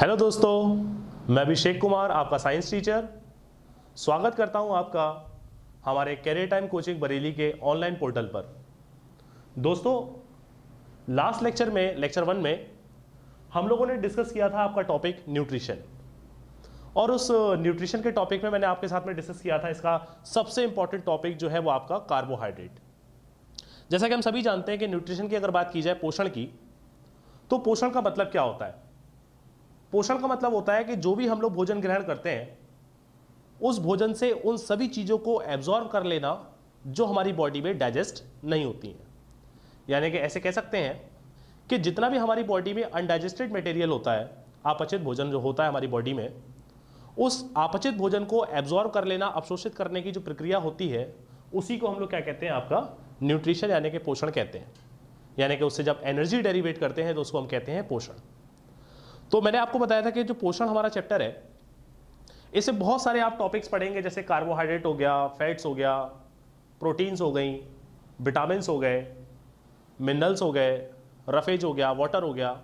hello दोस्तों मैं अभिषेक कुमार आपका साइंस टीचर स्वागत करता हूं आपका हमारे कैरियर टाइम कोचिंग बरेली के ऑनलाइन पोर्टल पर दोस्तों लास्ट लेक्चर में लेक्चर वन में हम लोगों ने डिस्कस किया था आपका टॉपिक न्यूट्रिशन और उस न्यूट्रिशन के टॉपिक में मैंने आपके साथ में डिस्कस किया था इसका सबसे इंपॉर्टेंट टॉपिक जो है वो आपका कार्बोहाइड्रेट जैसा कि हम सभी जानते हैं कि न्यूट्रिशन की अगर बात की जाए पोषण की तो पोषण का मतलब क्या होता है पोषण का मतलब होता है कि जो भी हम लोग भोजन ग्रहण करते हैं उस भोजन से उन सभी चीज़ों को एब्जॉर्व कर लेना जो हमारी बॉडी में डाइजेस्ट नहीं होती हैं यानी कि ऐसे कह सकते हैं कि जितना भी हमारी बॉडी में अनडाइजेस्टेड मटेरियल होता है आपचित भोजन जो होता है हमारी बॉडी में उस आपचित भोजन को एब्जॉर्व कर लेना अवशोषित करने की जो प्रक्रिया होती है उसी को हम लोग क्या कहते हैं आपका न्यूट्रिशन यानी कि पोषण कहते हैं यानी कि उससे जब एनर्जी डेरिवेट करते हैं तो उसको हम कहते हैं पोषण तो मैंने आपको बताया था कि जो पोषण हमारा चैप्टर है इसे बहुत सारे आप टॉपिक्स पढ़ेंगे जैसे कार्बोहाइड्रेट हो गया फैट्स हो गया प्रोटीन्स हो गई विटामिन हो गए मिनरल्स हो गए रफेज हो गया वाटर हो गया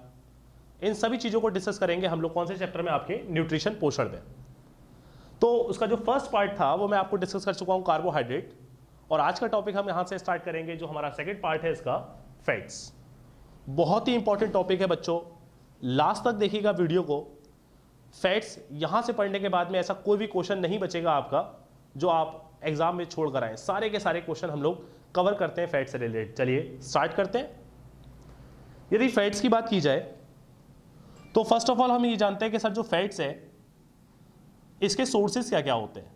इन सभी चीज़ों को डिस्कस करेंगे हम लोग कौन से चैप्टर में आपके न्यूट्रिशन पोषण में तो उसका जो फर्स्ट पार्ट था वो मैं आपको डिस्कस कर चुका हूँ कार्बोहाइड्रेट और आज का टॉपिक हम यहाँ से स्टार्ट करेंगे जो हमारा सेकेंड पार्ट है इसका फैट्स बहुत ही इंपॉर्टेंट टॉपिक है बच्चों लास्ट तक देखिएगा वीडियो को फैट्स यहाँ से पढ़ने के बाद में ऐसा कोई भी क्वेश्चन नहीं बचेगा आपका जो आप एग्जाम में छोड़ कर आए सारे के सारे क्वेश्चन हम लोग कवर करते हैं फैट से रिलेटेड चलिए स्टार्ट करते हैं यदि फैट्स की बात की जाए तो फर्स्ट ऑफ ऑल हम ये जानते हैं कि सर जो फैट्स है इसके सोर्सेस क्या क्या होते हैं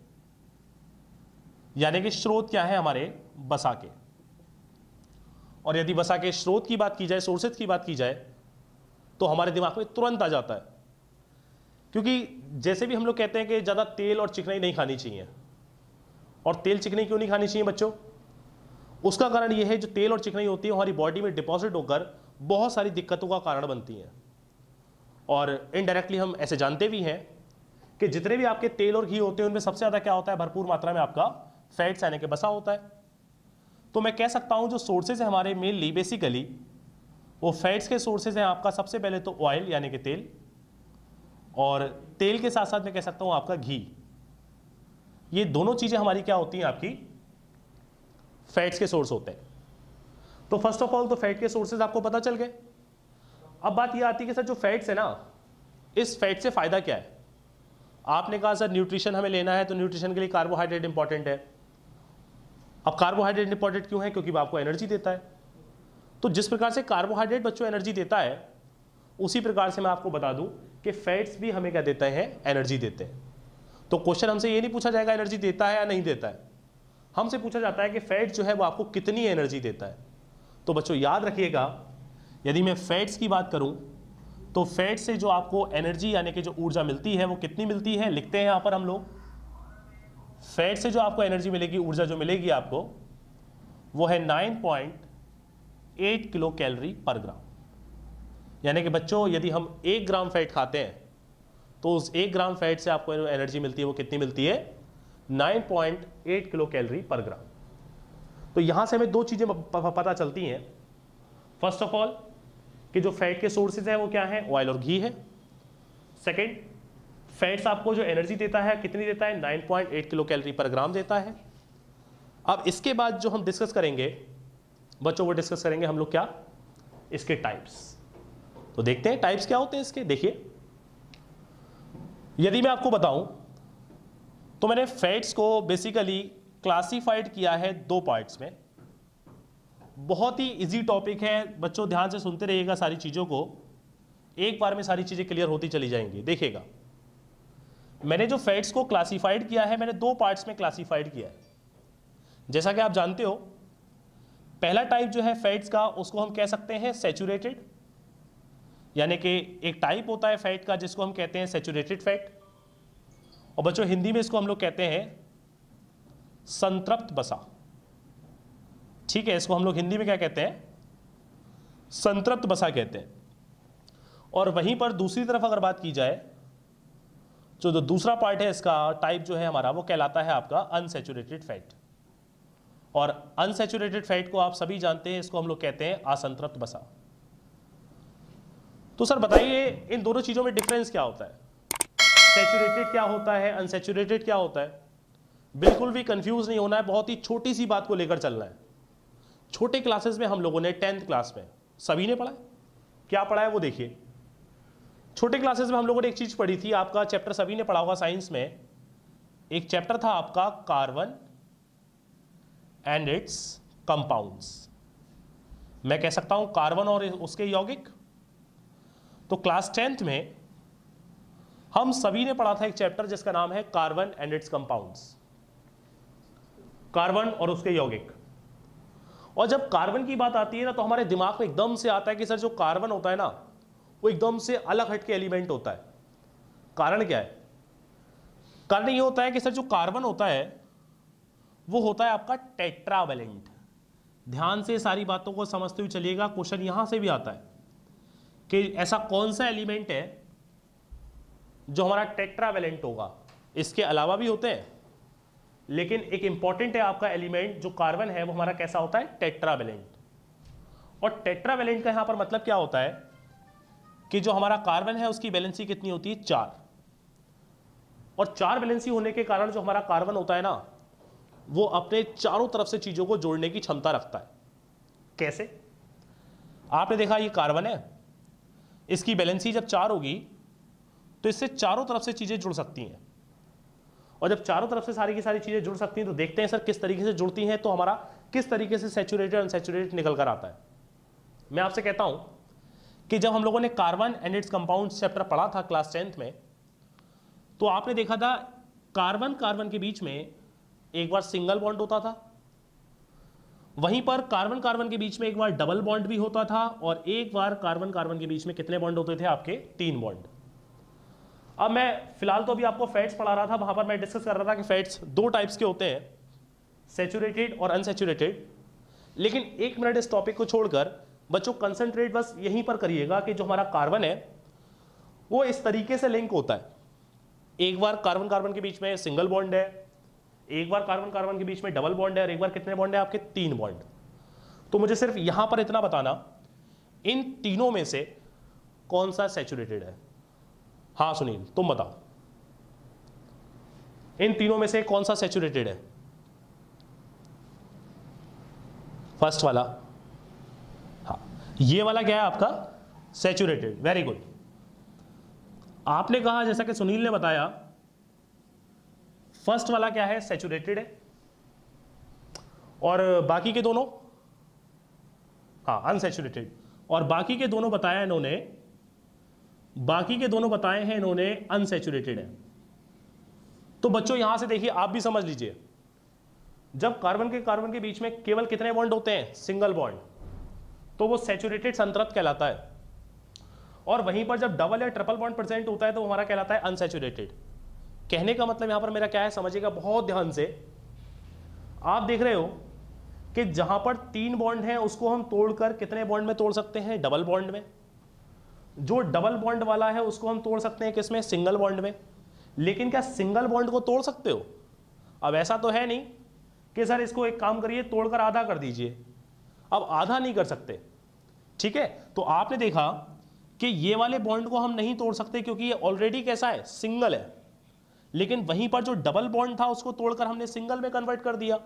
यानी कि स्रोत क्या है हमारे बसा के और यदि बसा के स्रोत की बात की जाए सोर्सेज की बात की जाए तो हमारे दिमाग में तुरंत आ जाता है क्योंकि जैसे भी हम लोग कहते हैं कि ज़्यादा तेल और चिकनाई नहीं खानी चाहिए और तेल चिकनाई क्यों नहीं खानी चाहिए बच्चों उसका कारण यह है जो तेल और चिकनाई होती है हमारी बॉडी में डिपॉजिट होकर बहुत सारी दिक्कतों का कारण बनती हैं और इनडायरेक्टली हम ऐसे जानते भी हैं कि जितने भी आपके तेल और घी होते हैं उनमें सबसे ज़्यादा क्या होता है भरपूर मात्रा में आपका फैट्स आने के बसा होता है तो मैं कह सकता हूँ जो सोर्सेज हमारे मेनली बेसिकली वो फैट्स के सोर्सेज हैं आपका सबसे पहले तो ऑयल यानी कि तेल और तेल के साथ साथ मैं कह सकता हूं आपका घी ये दोनों चीज़ें हमारी क्या होती हैं आपकी फैट्स के सोर्स होते हैं तो फर्स्ट ऑफ ऑल तो फैट के सोर्सेज आपको पता चल गए अब बात यह आती है कि सर जो फैट्स है ना इस फैट से फ़ायदा क्या है आपने कहा सर न्यूट्रिशन हमें लेना है तो न्यूट्रिशन के लिए कार्बोहाइड्रेट इंपॉर्टेंट है अब कार्बोहाइड्रेट इंपॉर्टेंट क्यों है क्योंकि वो आपको एनर्जी देता है तो जिस प्रकार से कार्बोहाइड्रेट बच्चों एनर्जी देता है उसी प्रकार से मैं आपको बता दूं कि फैट्स भी हमें क्या देते हैं एनर्जी देते हैं तो क्वेश्चन हमसे ये नहीं पूछा जाएगा एनर्जी देता है या नहीं देता है हमसे पूछा जाता है कि फैट जो है वो आपको कितनी एनर्जी देता है तो बच्चों याद रखिएगा यदि मैं फैट्स की बात करूं तो फैट से जो आपको एनर्जी यानी कि जो ऊर्जा मिलती है वो कितनी मिलती है लिखते हैं यहाँ पर हम लोग फैट से जो आपको एनर्जी मिलेगी ऊर्जा जो मिलेगी आपको वो है nine point 8 kilo calorie per ग्राम यानी कि बच्चों यदि हम एक ग्राम फैट खाते हैं तो उस एक ग्राम फैट से आपको एनर्जी मिलती है वो कितनी मिलती है 9.8 किलो कैलोरी पर ग्राम तो यहां से हमें दो चीज़ें पता चलती हैं फर्स्ट ऑफ ऑल कि जो फैट के सोर्सेज हैं वो क्या है ऑयल और घी है सेकेंड फैट्स आपको जो एनर्जी देता है कितनी देता है 9.8 किलो कैलोरी पर ग्राम देता है अब इसके बाद जो हम डिस्कस करेंगे बच्चों वो डिस्कस करेंगे हम लोग क्या इसके टाइप्स तो देखते हैं टाइप्स क्या होते हैं इसके देखिए यदि मैं आपको बताऊं तो मैंने फैट्स को बेसिकली क्लासिफाइड किया है दो पार्ट्स में बहुत ही इजी टॉपिक है बच्चों ध्यान से सुनते रहिएगा सारी चीज़ों को एक बार में सारी चीज़ें क्लियर होती चली जाएंगी देखिएगा मैंने जो फैट्स को क्लासिफाइड किया है मैंने दो पार्ट्स में क्लासिफाइड किया है जैसा कि आप जानते हो पहला टाइप जो है फैट्स का उसको हम कह सकते हैं सेचुरेटेड यानी कि एक टाइप होता है फैट का जिसको हम कहते हैं सेचुरेटेड फैट और बच्चों हिंदी में इसको हम लोग कहते हैं संतृप्त बसा ठीक है इसको हम लोग हिंदी में क्या कहते हैं संतृप्त बसा कहते हैं और वहीं पर दूसरी तरफ अगर बात की जाए तो जो दूसरा पार्ट है इसका टाइप जो है हमारा वो कहलाता है आपका अनसेचुरेटेड फैट और अनसेचुरेटेड फैट को आप सभी जानते हैं इसको हम लोग कहते हैं असंतृप्त बसा तो सर बताइए इन दोनों चीज़ों में डिफरेंस क्या होता है सेचुरेटेड क्या होता है अनसेचुरेटेड क्या होता है बिल्कुल भी कंफ्यूज नहीं होना है बहुत ही छोटी सी बात को लेकर चलना है छोटे क्लासेस में हम लोगों ने टेंथ क्लास में सभी ने पढ़ा है क्या पढ़ा है वो देखिए छोटे क्लासेस में हम लोगों ने एक चीज़ पढ़ी थी आपका चैप्टर सभी ने पढ़ा होगा साइंस में एक चैप्टर था आपका कार्बन एंड इट्स कंपाउंड्स मैं कह सकता हूं कार्बन और उसके यौगिक तो क्लास टेंथ में हम सभी ने पढ़ा था एक चैप्टर जिसका नाम है carbon and its compounds carbon और उसके यौगिक और जब कार्बन की बात आती है ना तो हमारे दिमाग में एकदम से आता है कि सर जो कार्बन होता है ना वो एकदम से अलग हटके एलिमेंट होता है कारण क्या है कारण ये होता है कि सर जो कार्बन होता है वो होता है आपका टेट्रावेलेंट ध्यान से सारी बातों को समझते हुए चलिएगा क्वेश्चन यहां से भी आता है कि ऐसा कौन सा एलिमेंट है जो हमारा टेट्रावेलेंट होगा इसके अलावा भी होते हैं लेकिन एक इंपॉर्टेंट है आपका एलिमेंट जो कार्बन है वो हमारा कैसा होता है टेट्रावेलेंट और टेट्रावेलेंट का यहां पर मतलब क्या होता है कि जो हमारा कार्बन है उसकी बैलेंसी कितनी होती है चार और चार बैलेंसी होने के कारण जो हमारा कार्बन होता है ना वो अपने चारों तरफ से चीज़ों को जोड़ने की क्षमता रखता है कैसे आपने देखा ये कार्बन है इसकी बैलेंसी जब चार होगी तो इससे चारों तरफ से चीज़ें जुड़ सकती हैं और जब चारों तरफ से सारी की सारी चीज़ें जुड़ सकती हैं तो देखते हैं सर किस तरीके से जुड़ती हैं तो हमारा किस तरीके से सेचुरेटेड अनसेचुरेटेड निकल कर आता है मैं आपसे कहता हूं कि जब हम लोगों ने carbon and its compound chapter पढ़ा था क्लास टेंथ में तो आपने देखा था कार्बन कार्बन के बीच में एक बार सिंगल बॉन्ड होता था वहीं पर कार्बन कार्बन के बीच में एक बार डबल बॉन्ड भी होता था और एक बार कार्बन कार्बन के बीच में कितने बॉन्ड होते थे आपके तीन बॉन्ड अब मैं फिलहाल तो अभी आपको फैट्स पढ़ा रहा था वहां पर मैं डिस्कस कर रहा था कि फैट्स दो टाइप्स के होते हैं सेचुरेटेड और अनसेचुरेटेड लेकिन एक मिनट इस टॉपिक को छोड़कर बच्चों कंसेंट्रेट बस यहीं पर करिएगा कि जो हमारा कार्बन है वो इस तरीके से लिंक होता है एक बार कार्बन कार्बन के बीच में सिंगल बॉन्ड है एक बार कार्बन कार्बन के बीच में डबल बॉन्ड है और एक बार कितने बॉन्ड है आपके तीन बॉन्ड तो मुझे सिर्फ यहां पर इतना बताना इन तीनों में से कौन सा सेचुरेटेड है हाँ सुनील तुम बताओ इन तीनों में से कौन सा सेचुरेटेड है फर्स्ट वाला हा ये वाला क्या है आपका सेचुरेटेड वेरी गुड आपने कहा जैसा कि सुनील ने बताया फर्स्ट वाला क्या है सेचुरेटेड है और बाकी के दोनों हाँ अनसेचुरेटेड और बाकी के दोनों बताया इन्होंने बाकी के दोनों बताए हैं इन्होंने अनसेचुरेटेड है तो बच्चों यहां से देखिए आप भी समझ लीजिए जब कार्बन के कार्बन के बीच में केवल कितने बॉन्ड होते हैं सिंगल बॉन्ड तो वो सेचुरेटेड संतृप्त कहलाता है और वहीं पर जब डबल या ट्रिपल बॉन्ड प्रेजेंट होता है तो हमारा कहलाता है अनसेचुरेटेड कहने का मतलब यहां पर मेरा क्या है समझिएगा बहुत ध्यान से आप देख रहे हो कि जहां पर तीन बॉन्ड हैं उसको हम तोड़कर कितने बॉन्ड में तोड़ सकते हैं डबल बॉन्ड में जो डबल बॉन्ड वाला है उसको हम तोड़ सकते हैं किसमें सिंगल बॉन्ड में लेकिन क्या सिंगल बॉन्ड को तोड़ सकते हो अब ऐसा तो है नहीं कि सर इसको एक काम करिए तोड़कर आधा कर दीजिए अब आधा नहीं कर सकते ठीक है तो आपने देखा कि ये वाले बॉन्ड को हम नहीं तोड़ सकते क्योंकि ये ऑलरेडी कैसा है सिंगल है लेकिन वहीं पर जो डबल बॉन्ड था उसको तोड़कर हमने सिंगल में कन्वर्ट कर दिया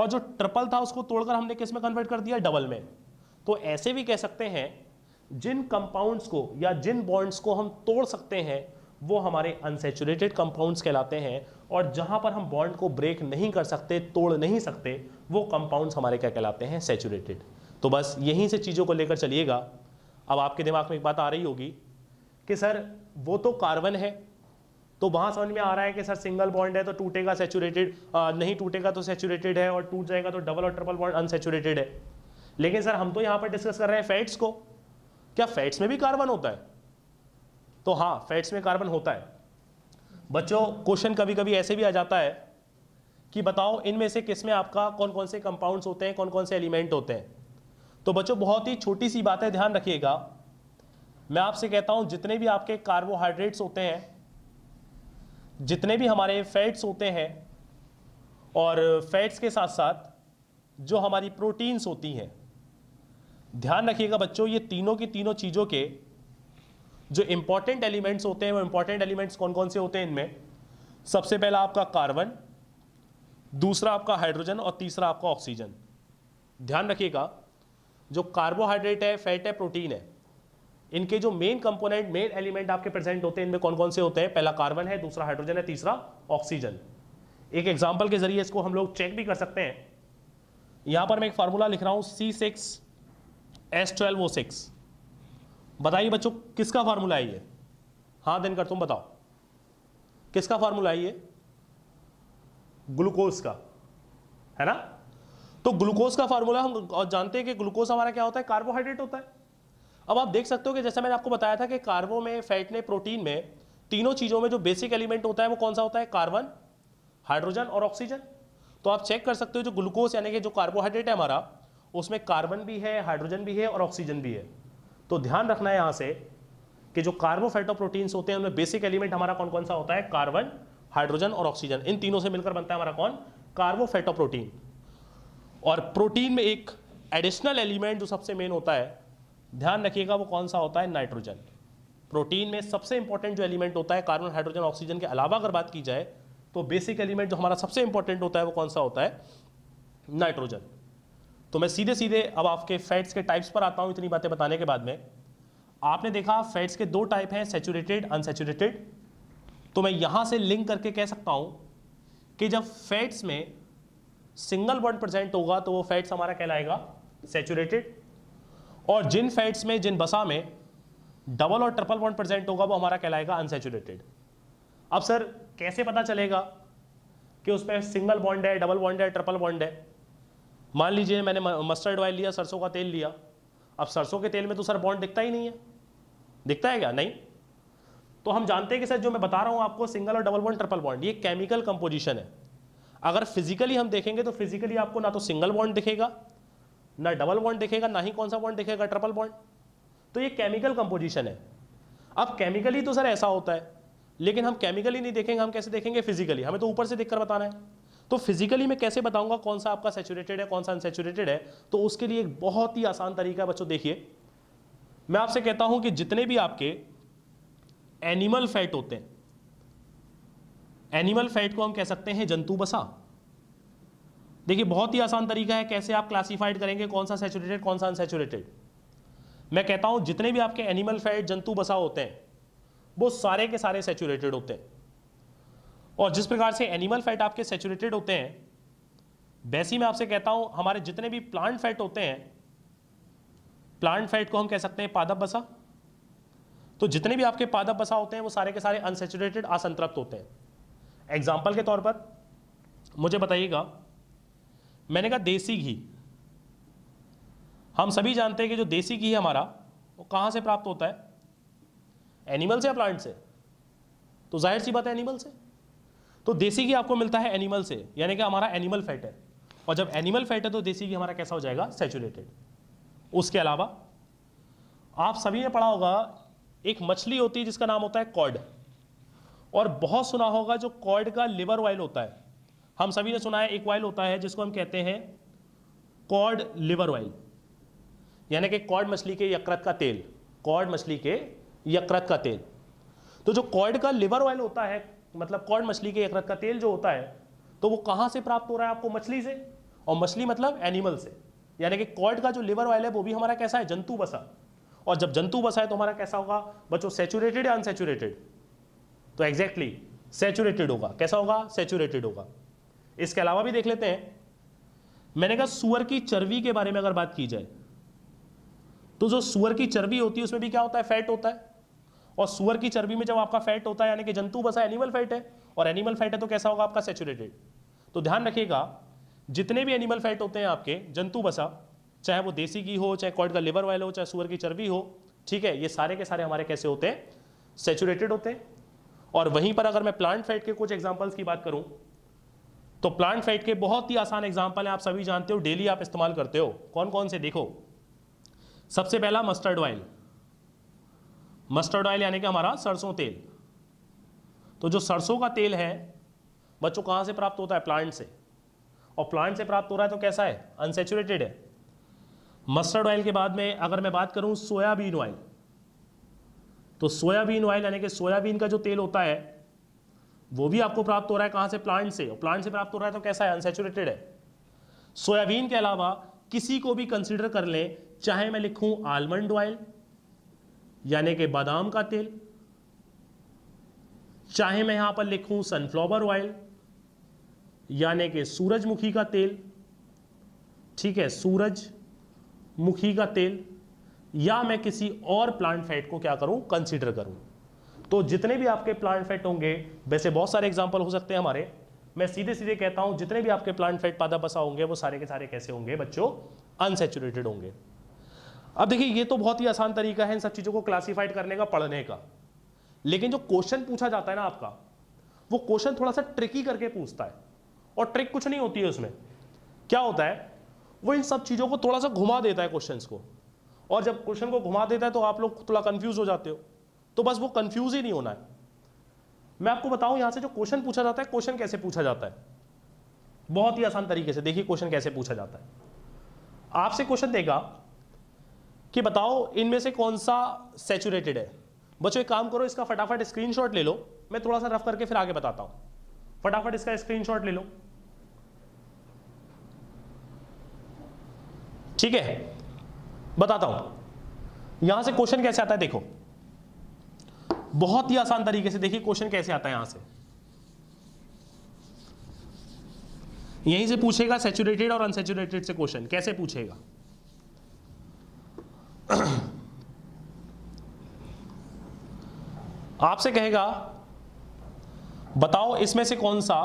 और जो ट्रिपल था उसको तोड़कर हमने किस में कन्वर्ट कर दिया डबल में तो ऐसे भी कह सकते हैं जिन कंपाउंड्स को या जिन बॉन्ड्स को हम तोड़ सकते हैं वो हमारे अनसेचुरेटेड कंपाउंड्स कहलाते हैं और जहां पर हम बॉन्ड को ब्रेक नहीं कर सकते तोड़ नहीं सकते वो कंपाउंड्स हमारे क्या कहलाते हैं सेचुरेटेड तो बस यहीं से चीज़ों को लेकर चलिएगा अब आपके दिमाग में एक बात आ रही होगी कि सर वो तो कार्बन है तो वहां समझ में आ रहा है कि सर सिंगल बॉन्ड है तो टूटेगा सेचुरेटेड नहीं टूटेगा तो सेचुरेटेड है और टूट जाएगा तो डबल और ट्रिपल बॉन्ड अनसेचुरेटेड है लेकिन सर हम तो यहां पर डिस्कस कर रहे हैं फैट्स को क्या फैट्स में भी कार्बन होता है तो हाँ फैट्स में कार्बन होता है बच्चों क्वेश्चन कभी कभी ऐसे भी आ जाता है कि बताओ इनमें से किस में आपका कौन कौन से कंपाउंड्स होते हैं कौन कौन से एलिमेंट होते हैं तो बच्चों बहुत ही छोटी सी बात है ध्यान रखिएगा मैं आपसे कहता हूं जितने भी आपके कार्बोहाइड्रेट्स होते हैं जितने भी हमारे फैट्स होते हैं और फैट्स के साथ साथ जो हमारी प्रोटीन्स होती हैं ध्यान रखिएगा बच्चों ये तीनों की तीनों चीज़ों के जो इम्पॉर्टेंट एलिमेंट्स होते हैं वो इम्पॉर्टेंट एलिमेंट्स कौन कौन से होते हैं इनमें सबसे पहला आपका कार्बन दूसरा आपका हाइड्रोजन और तीसरा आपका ऑक्सीजन ध्यान रखिएगा जो कार्बोहाइड्रेट है फैट है प्रोटीन है इनके जो मेन कंपोनेंट मेन एलिमेंट आपके प्रेजेंट होते हैं इनमें कौन कौन से होते हैं पहला कार्बन है दूसरा हाइड्रोजन है तीसरा ऑक्सीजन एक एग्जाम्पल के जरिए इसको हम लोग चेक भी कर सकते हैं यहां पर मैं एक फार्मूला लिख रहा हूं C six S twelve O six बताइए बच्चों किसका फार्मूला है ये हाँ दिन कर तुम बताओ किसका फार्मूला है ये ग्लूकोज का है ना तो ग्लूकोज का फार्मूला हम जानते हैं कि ग्लूकोज हमारा क्या होता है कार्बोहाइड्रेट होता है अब आप देख सकते हो कि जैसा मैंने आपको बताया था कि कार्बो में फैट ने प्रोटीन में तीनों चीज़ों में जो बेसिक एलिमेंट होता है वो कौन सा होता है कार्बन हाइड्रोजन और ऑक्सीजन तो आप चेक कर सकते हो जो ग्लूकोज यानी कि जो कार्बोहाइड्रेट है हमारा उसमें कार्बन भी है हाइड्रोजन भी है और ऑक्सीजन भी है तो ध्यान रखना है यहां से कि जो कार्बोफेटो होते हैं उनमें बेसिक एलिमेंट हमारा कौन कौन सा होता है कार्बन हाइड्रोजन और ऑक्सीजन इन तीनों से मिलकर बनता है हमारा कौन कार्बोफेटोप्रोटीन प्रोटीन और प्रोटीन में एक एडिशनल एलिमेंट जो सबसे मेन होता है ध्यान रखिएगा वो कौन सा होता है नाइट्रोजन प्रोटीन में सबसे इंपॉर्टेंट जो एलिमेंट होता है कार्बन हाइड्रोजन ऑक्सीजन के अलावा अगर बात की जाए तो बेसिक एलिमेंट जो हमारा सबसे इंपॉर्टेंट होता है वो कौन सा होता है नाइट्रोजन तो मैं सीधे सीधे अब आपके फैट्स के टाइप्स पर आता हूँ इतनी बातें बताने के बाद में आपने देखा फैट्स के दो टाइप हैं सेचूरेटेड अनसेचूरेटेड तो मैं यहाँ से लिंक करके कह सकता हूँ कि जब फैट्स में सिंगल बॉन्ड प्रेजेंट होगा तो वो फैट्स हमारा कहलाएगा सेचूरेटेड और जिन फैट्स में जिन बसा में डबल और ट्रिपल वन प्रेजेंट होगा वो हमारा कहलाएगा अनसेचुरेटेड अब सर कैसे पता चलेगा कि उस पर सिंगल बॉन्ड है डबल बॉन्ड है ट्रिपल बॉन्ड है मान लीजिए मैंने मस्टर्ड ऑयल लिया सरसों का तेल लिया अब सरसों के तेल में तो सर बॉन्ड दिखता ही नहीं है दिखता है क्या नहीं तो हम जानते हैं कि सर जो मैं बता रहा हूँ आपको सिंगल और डबल बॉन्ड ट्रिपल बॉन्ड ये केमिकल कंपोजिशन है अगर फिजिकली हम देखेंगे तो फिजिकली आपको ना तो सिंगल बॉन्ड दिखेगा ना डबल बॉन्ड दिखेगा ना ही कौन सा बॉन्ड दिखेगा ट्रिपल बॉन्ड तो ये केमिकल कंपोजिशन है अब केमिकली तो सर ऐसा होता है लेकिन हम केमिकली नहीं देखेंगे हम कैसे देखेंगे फिजिकली हमें तो ऊपर से देखकर बताना है तो फिजिकली मैं कैसे बताऊंगा कौन सा आपका सेचुरेटेड है कौन सा अनसेचुरेटेड है तो उसके लिए एक बहुत ही आसान तरीका है बच्चों देखिए मैं आपसे कहता हूं कि जितने भी आपके एनिमल फैट होते हैं एनिमल फैट को हम कह सकते हैं जंतु बसा देखिए बहुत ही आसान तरीका है कैसे आप क्लासिफाइड करेंगे कौन सा सेचुरेटेड कौन सा अनसेचुरेटेड मैं कहता हूं जितने भी आपके एनिमल फैट जंतु बसा होते हैं वो सारे के सारे सेचुरेटेड होते हैं और जिस प्रकार से एनिमल फैट आपके सेचुरेटेड होते हैं वैसी मैं आपसे कहता हूं हमारे जितने भी प्लांट फैट होते हैं प्लांट फैट को हम कह सकते हैं पादप बसा तो जितने भी आपके पादप बसा होते हैं वो सारे के सारे अनसेचुरेटेड असंतृप्त होते हैं एग्जाम्पल के तौर पर मुझे बताइएगा मैंने कहा देसी घी हम सभी जानते हैं कि जो देसी घी है हमारा वो कहाँ से प्राप्त होता है एनिमल से या प्लांट से तो जाहिर सी बात है एनिमल से तो देसी घी आपको मिलता है एनिमल से यानी कि हमारा एनिमल फैट है और जब एनिमल फैट है तो देसी घी हमारा कैसा हो जाएगा सेचुरेटेड उसके अलावा आप सभी ने पढ़ा होगा एक मछली होती है जिसका नाम होता है कॉड और बहुत सुना होगा जो कॉड का लिवर ऑयल होता है हम सभी ने सुना है एक ऑयल होता है जिसको हम कहते हैं कॉर्ड लिवर ऑयल यानी कि कॉड मछली के यकृत का तेल कॉर्ड मछली के यकृत का तेल तो जो कॉर्ड का लिवर ऑयल होता है मतलब कॉर्ड मछली के यकृत का तेल जो होता है तो वो कहां से प्राप्त हो रहा है आपको मछली से और मछली मतलब एनिमल से यानी कि कॉड का जो लिवर ऑयल है वो भी हमारा कैसा है जंतु बसा और जब जंतु बसा है तो हमारा कैसा होगा बच्चों सेचुरेटेड या अनसेचुरेटेड तो एग्जैक्टली exactly, सेचुरेटेड होगा कैसा होगा सेचुरेटेड होगा इसके अलावा भी देख लेते हैं मैंने कहा सुअर की चर्बी के बारे में अगर बात की जाए तो जो सुअर की चर्बी होती है उसमें भी क्या होता है फैट होता है और सुअर की चर्बी में जब आपका फैट होता है यानी कि जंतु बसा एनिमल फैट है और एनिमल फैट है तो कैसा होगा आपका सेचुरेटेड तो ध्यान रखिएगा जितने भी एनिमल फैट होते हैं आपके जंतु बसा चाहे वो देसी घी हो चाहे कॉड का लिवर ऑयल हो चाहे सुअर की चर्बी हो ठीक है ये सारे के सारे हमारे कैसे होते हैं सेचुरेटेड होते हैं और वहीं पर अगर मैं प्लांट फैट के कुछ एग्जाम्पल्स की बात करूँ तो प्लांट फैट के बहुत ही आसान एग्जाम्पल हैं आप सभी जानते हो डेली आप इस्तेमाल करते हो कौन कौन से देखो सबसे पहला मस्टर्ड ऑयल मस्टर्ड ऑयल यानी कि हमारा सरसों तेल तो जो सरसों का तेल है बच्चों कहाँ से प्राप्त होता है प्लांट से और प्लांट से प्राप्त हो रहा है तो कैसा है अनसेचुरेटेड है मस्टर्ड ऑयल के बाद में अगर मैं बात करूँ सोयाबीन ऑयल तो सोयाबीन ऑयल यानी कि सोयाबीन का जो तेल होता है वो भी आपको प्राप्त हो रहा है कहां से प्लांट से प्लांट से प्राप्त हो रहा है तो कैसा है अनसेचुरेटेड है सोयाबीन के अलावा किसी को भी कंसिडर कर लें चाहे मैं लिखूं आलमंड ऑयल यानी कि बादाम का तेल चाहे मैं यहां पर लिखूं सनफ्लावर ऑयल यानी कि सूरजमुखी का तेल ठीक है सूरजमुखी का तेल या मैं किसी और प्लांट फैट को क्या करूं कंसिडर करूं तो जितने भी आपके प्लांट फैट होंगे वैसे बहुत सारे एग्जाम्पल हो सकते हैं हमारे मैं सीधे सीधे कहता हूं जितने भी आपके प्लांट फैट पादा बसा होंगे वो सारे के सारे कैसे होंगे बच्चों अनसेचुरेटेड होंगे अब देखिए ये तो बहुत ही आसान तरीका है इन सब चीज़ों को क्लासीफाइड करने का पढ़ने का लेकिन जो क्वेश्चन पूछा जाता है ना आपका वो क्वेश्चन थोड़ा सा ट्रिकी करके पूछता है और ट्रिक कुछ नहीं होती है उसमें क्या होता है वो इन सब चीज़ों को थोड़ा सा घुमा देता है क्वेश्चन को और जब क्वेश्चन को घुमा देता है तो आप लोग थोड़ा कंफ्यूज हो जाते हो तो बस वो कंफ्यूज ही नहीं होना है मैं आपको बताऊं यहां से जो क्वेश्चन पूछा जाता है क्वेश्चन कैसे पूछा जाता है बहुत ही आसान तरीके से देखिए क्वेश्चन कैसे पूछा जाता है आपसे क्वेश्चन देगा कि बताओ इनमें से कौन सा सेचुरेटेड है बच्चों एक काम करो इसका फटाफट स्क्रीनशॉट ले लो मैं थोड़ा सा रफ करके फिर आगे बताता हूं फटाफट इसका स्क्रीनशॉट ले लो ठीक है बताता हूं यहां से क्वेश्चन कैसे आता है देखो बहुत ही आसान तरीके से देखिए क्वेश्चन कैसे आता है यहां से यहीं से पूछेगा सेचुरेटेड और अनसेचुरेटेड से क्वेश्चन कैसे पूछेगा आपसे कहेगा बताओ इसमें से कौन सा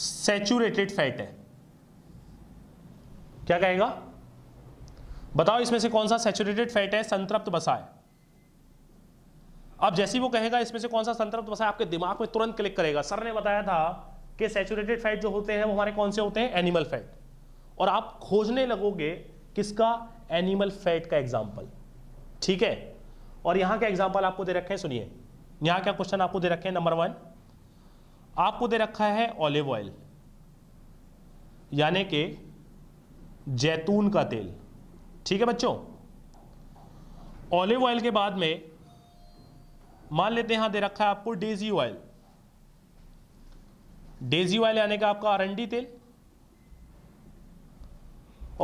सेचुरेटेड फैट है क्या कहेगा बताओ इसमें से कौन सा सेचुरेटेड फैट है संतृप्त बसा है अब जैसे वो कहेगा इसमें से कौन सा संतृप्त तो बसा आपके दिमाग में तुरंत क्लिक करेगा सर ने बताया था कि सेचुरेटेड फैट जो होते हैं वो हमारे कौन से होते हैं एनिमल फैट और आप खोजने लगोगे किसका एनिमल फैट का एग्जाम्पल ठीक है और यहाँ के एग्जाम्पल आपको दे रखे हैं सुनिए यहाँ क्या क्वेश्चन आपको दे रखे हैं नंबर वन आपको दे रखा है ऑलिव ऑयल यानी कि जैतून का तेल ठीक है बच्चों ऑलिव ऑयल के बाद में मान लेते हैं यहां दे रखा है आपको डेजी ऑयल डेजी ऑयल यानी कि आपका आरंडी तेल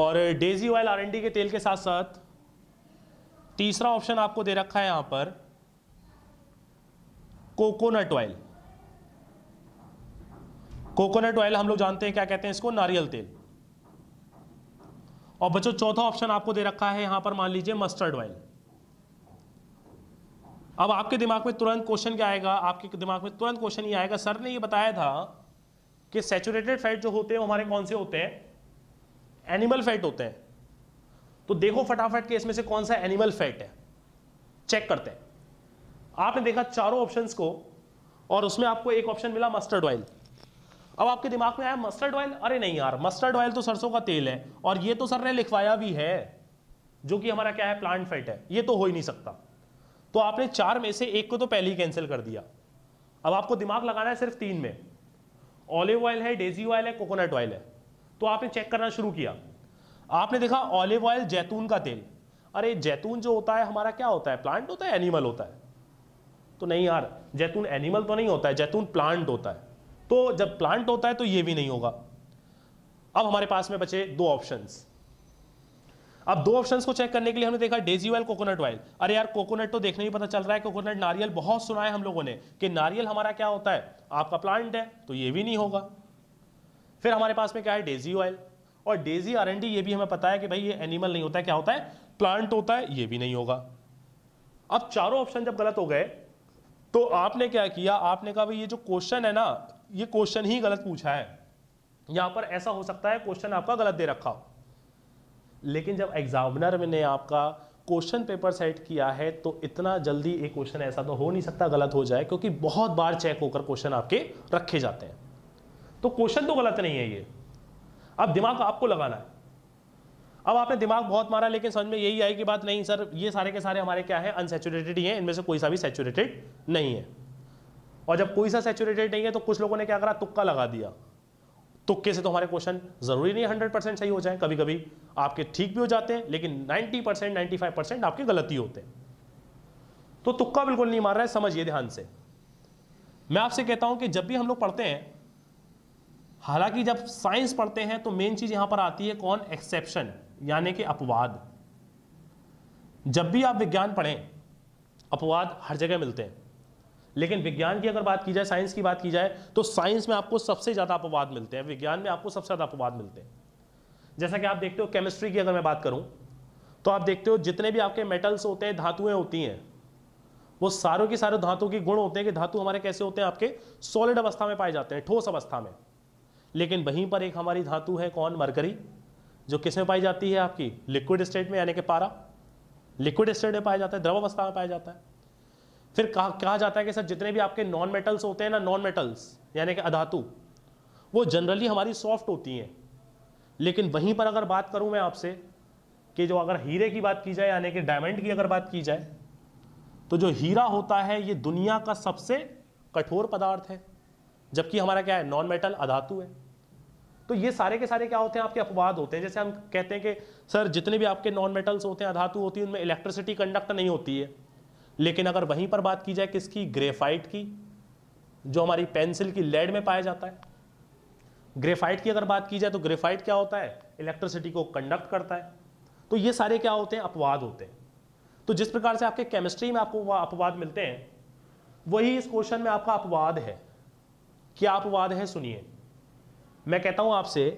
और डेजी ऑयल आरंडी के तेल के साथ साथ तीसरा ऑप्शन आपको दे रखा है यहां पर कोकोनट ऑयल कोकोनट ऑयल हम लोग जानते हैं क्या कहते हैं इसको नारियल तेल और बच्चों चौथा ऑप्शन आपको दे रखा है यहां पर मान लीजिए मस्टर्ड ऑयल अब आपके दिमाग में तुरंत क्वेश्चन क्या आएगा आपके दिमाग में तुरंत क्वेश्चन ये आएगा सर ने ये बताया था कि सेचुरेटेड फैट जो होते हैं हमारे कौन से होते हैं एनिमल फैट होते हैं तो देखो फटाफट के इसमें से कौन सा एनिमल फैट है चेक करते हैं आपने देखा चारों ऑप्शंस को और उसमें आपको एक ऑप्शन मिला मस्टर्ड ऑयल अब आपके दिमाग में आया मस्टर्ड ऑयल अरे नहीं यार मस्टर्ड ऑयल तो सरसों का तेल है और ये तो सर ने लिखवाया भी है जो कि हमारा क्या है प्लांट फैट है ये तो हो ही नहीं सकता तो आपने चार में से एक को तो पहले ही कैंसिल कर दिया अब आपको दिमाग लगाना है सिर्फ तीन में ऑलिव ऑयल है डेजी ऑयल है कोकोनट ऑयल है तो आपने चेक करना शुरू किया आपने देखा ऑलिव ऑयल जैतून का तेल अरे जैतून जो होता है हमारा क्या होता है प्लांट होता है एनिमल होता है तो नहीं यार जैतून एनिमल तो नहीं होता है जैतून प्लांट होता है तो जब प्लांट होता है तो ये भी नहीं होगा अब हमारे पास में बचे दो ऑप्शंस अब दो ऑप्शंस को चेक करने के लिए हमने देखा डेजी ऑयल कोकोनट ऑयल अरे यार कोकोनट तो देखने ही पता चल रहा है कोकोनट नारियल बहुत सुना है हम लोगों ने कि नारियल हमारा क्या होता है आपका प्लांट है तो ये भी नहीं होगा फिर हमारे पास में क्या है डेजी ऑयल और डेजी आर ये भी हमें पता है कि भाई ये एनिमल नहीं होता है क्या होता है प्लांट होता है ये भी नहीं होगा अब चारों ऑप्शन जब गलत हो गए तो आपने क्या किया आपने कहा भाई ये जो क्वेश्चन है ना ये क्वेश्चन ही गलत पूछा है यहां पर ऐसा हो सकता है क्वेश्चन आपका गलत दे रखा हो लेकिन जब एग्जामिनर में ने आपका क्वेश्चन पेपर सेट किया है तो इतना जल्दी एक क्वेश्चन ऐसा तो हो नहीं सकता गलत हो जाए क्योंकि बहुत बार चेक होकर क्वेश्चन आपके रखे जाते हैं तो क्वेश्चन तो गलत नहीं है ये अब दिमाग आपको लगाना है अब आपने दिमाग बहुत मारा लेकिन समझ में यही आई कि बात नहीं सर ये सारे के सारे हमारे क्या है अनसेचुरेटेड ही है इनमें से कोई सा भी सेचुरेटेड नहीं है और जब कोई सा सेचुरेटेड नहीं है तो कुछ लोगों ने क्या करा तुक्का लगा दिया तुक्के से तो हमारे क्वेश्चन जरूरी नहीं हंड्रेड परसेंट सही हो जाए कभी कभी आपके ठीक भी हो जाते हैं लेकिन ninety percent ninety five percent आपके गलती होते हैं तो तुक्का बिल्कुल नहीं मार रहा है समझिए ध्यान से मैं आपसे कहता हूं कि जब भी हम लोग पढ़ते हैं हालांकि जब साइंस पढ़ते हैं तो मेन चीज यहां पर आती है कौन एक्सेप्शन यानी कि अपवाद जब भी आप विज्ञान पढ़ें अपवाद हर जगह मिलते हैं लेकिन विज्ञान की अगर बात की जाए साइंस की बात की जाए तो साइंस में आपको सबसे ज़्यादा अपवाद मिलते हैं विज्ञान में आपको सबसे ज़्यादा अपवाद मिलते हैं जैसा कि आप देखते हो केमिस्ट्री की अगर मैं बात करूं तो आप देखते हो जितने भी आपके मेटल्स होते हैं धातुएं होती हैं वो सारों के सारे धातु के गुण होते हैं कि धातु हमारे कैसे होते हैं आपके सॉलिड अवस्था में पाए जाते हैं ठोस अवस्था में लेकिन वहीं पर एक हमारी धातु है कौन मरकरी जो किस में पाई जाती है आपकी लिक्विड स्टेट में यानी कि पारा लिक्विड स्टेट में पाया जाता है द्रव अवस्था में पाया जाता है फिर कहा कहा जाता है कि सर जितने भी आपके नॉन मेटल्स होते हैं ना नॉन मेटल्स यानी कि अधातु वो जनरली हमारी सॉफ्ट होती हैं लेकिन वहीं पर अगर बात करूं मैं आपसे कि जो अगर हीरे की बात की जाए यानी कि डायमंड की अगर बात की जाए तो जो हीरा होता है ये दुनिया का सबसे कठोर पदार्थ है जबकि हमारा क्या है नॉन मेटल अधातु है तो ये सारे के सारे क्या होते हैं आपके अपवाद होते हैं जैसे हम कहते हैं कि सर जितने भी आपके नॉन मेटल्स होते हैं अधातु होती है उनमें इलेक्ट्रिसिटी कंडक्ट नहीं होती है लेकिन अगर वहीं पर बात की जाए किसकी ग्रेफाइट की जो हमारी पेंसिल की लेड में पाया जाता है ग्रेफाइट की अगर बात की जाए तो ग्रेफाइट क्या होता है इलेक्ट्रिसिटी को कंडक्ट करता है तो ये सारे क्या होते हैं अपवाद होते हैं तो जिस प्रकार से आपके केमिस्ट्री में आपको अपवाद मिलते हैं वही इस क्वेश्चन में आपका अपवाद है क्या अपवाद है सुनिए मैं कहता हूं आपसे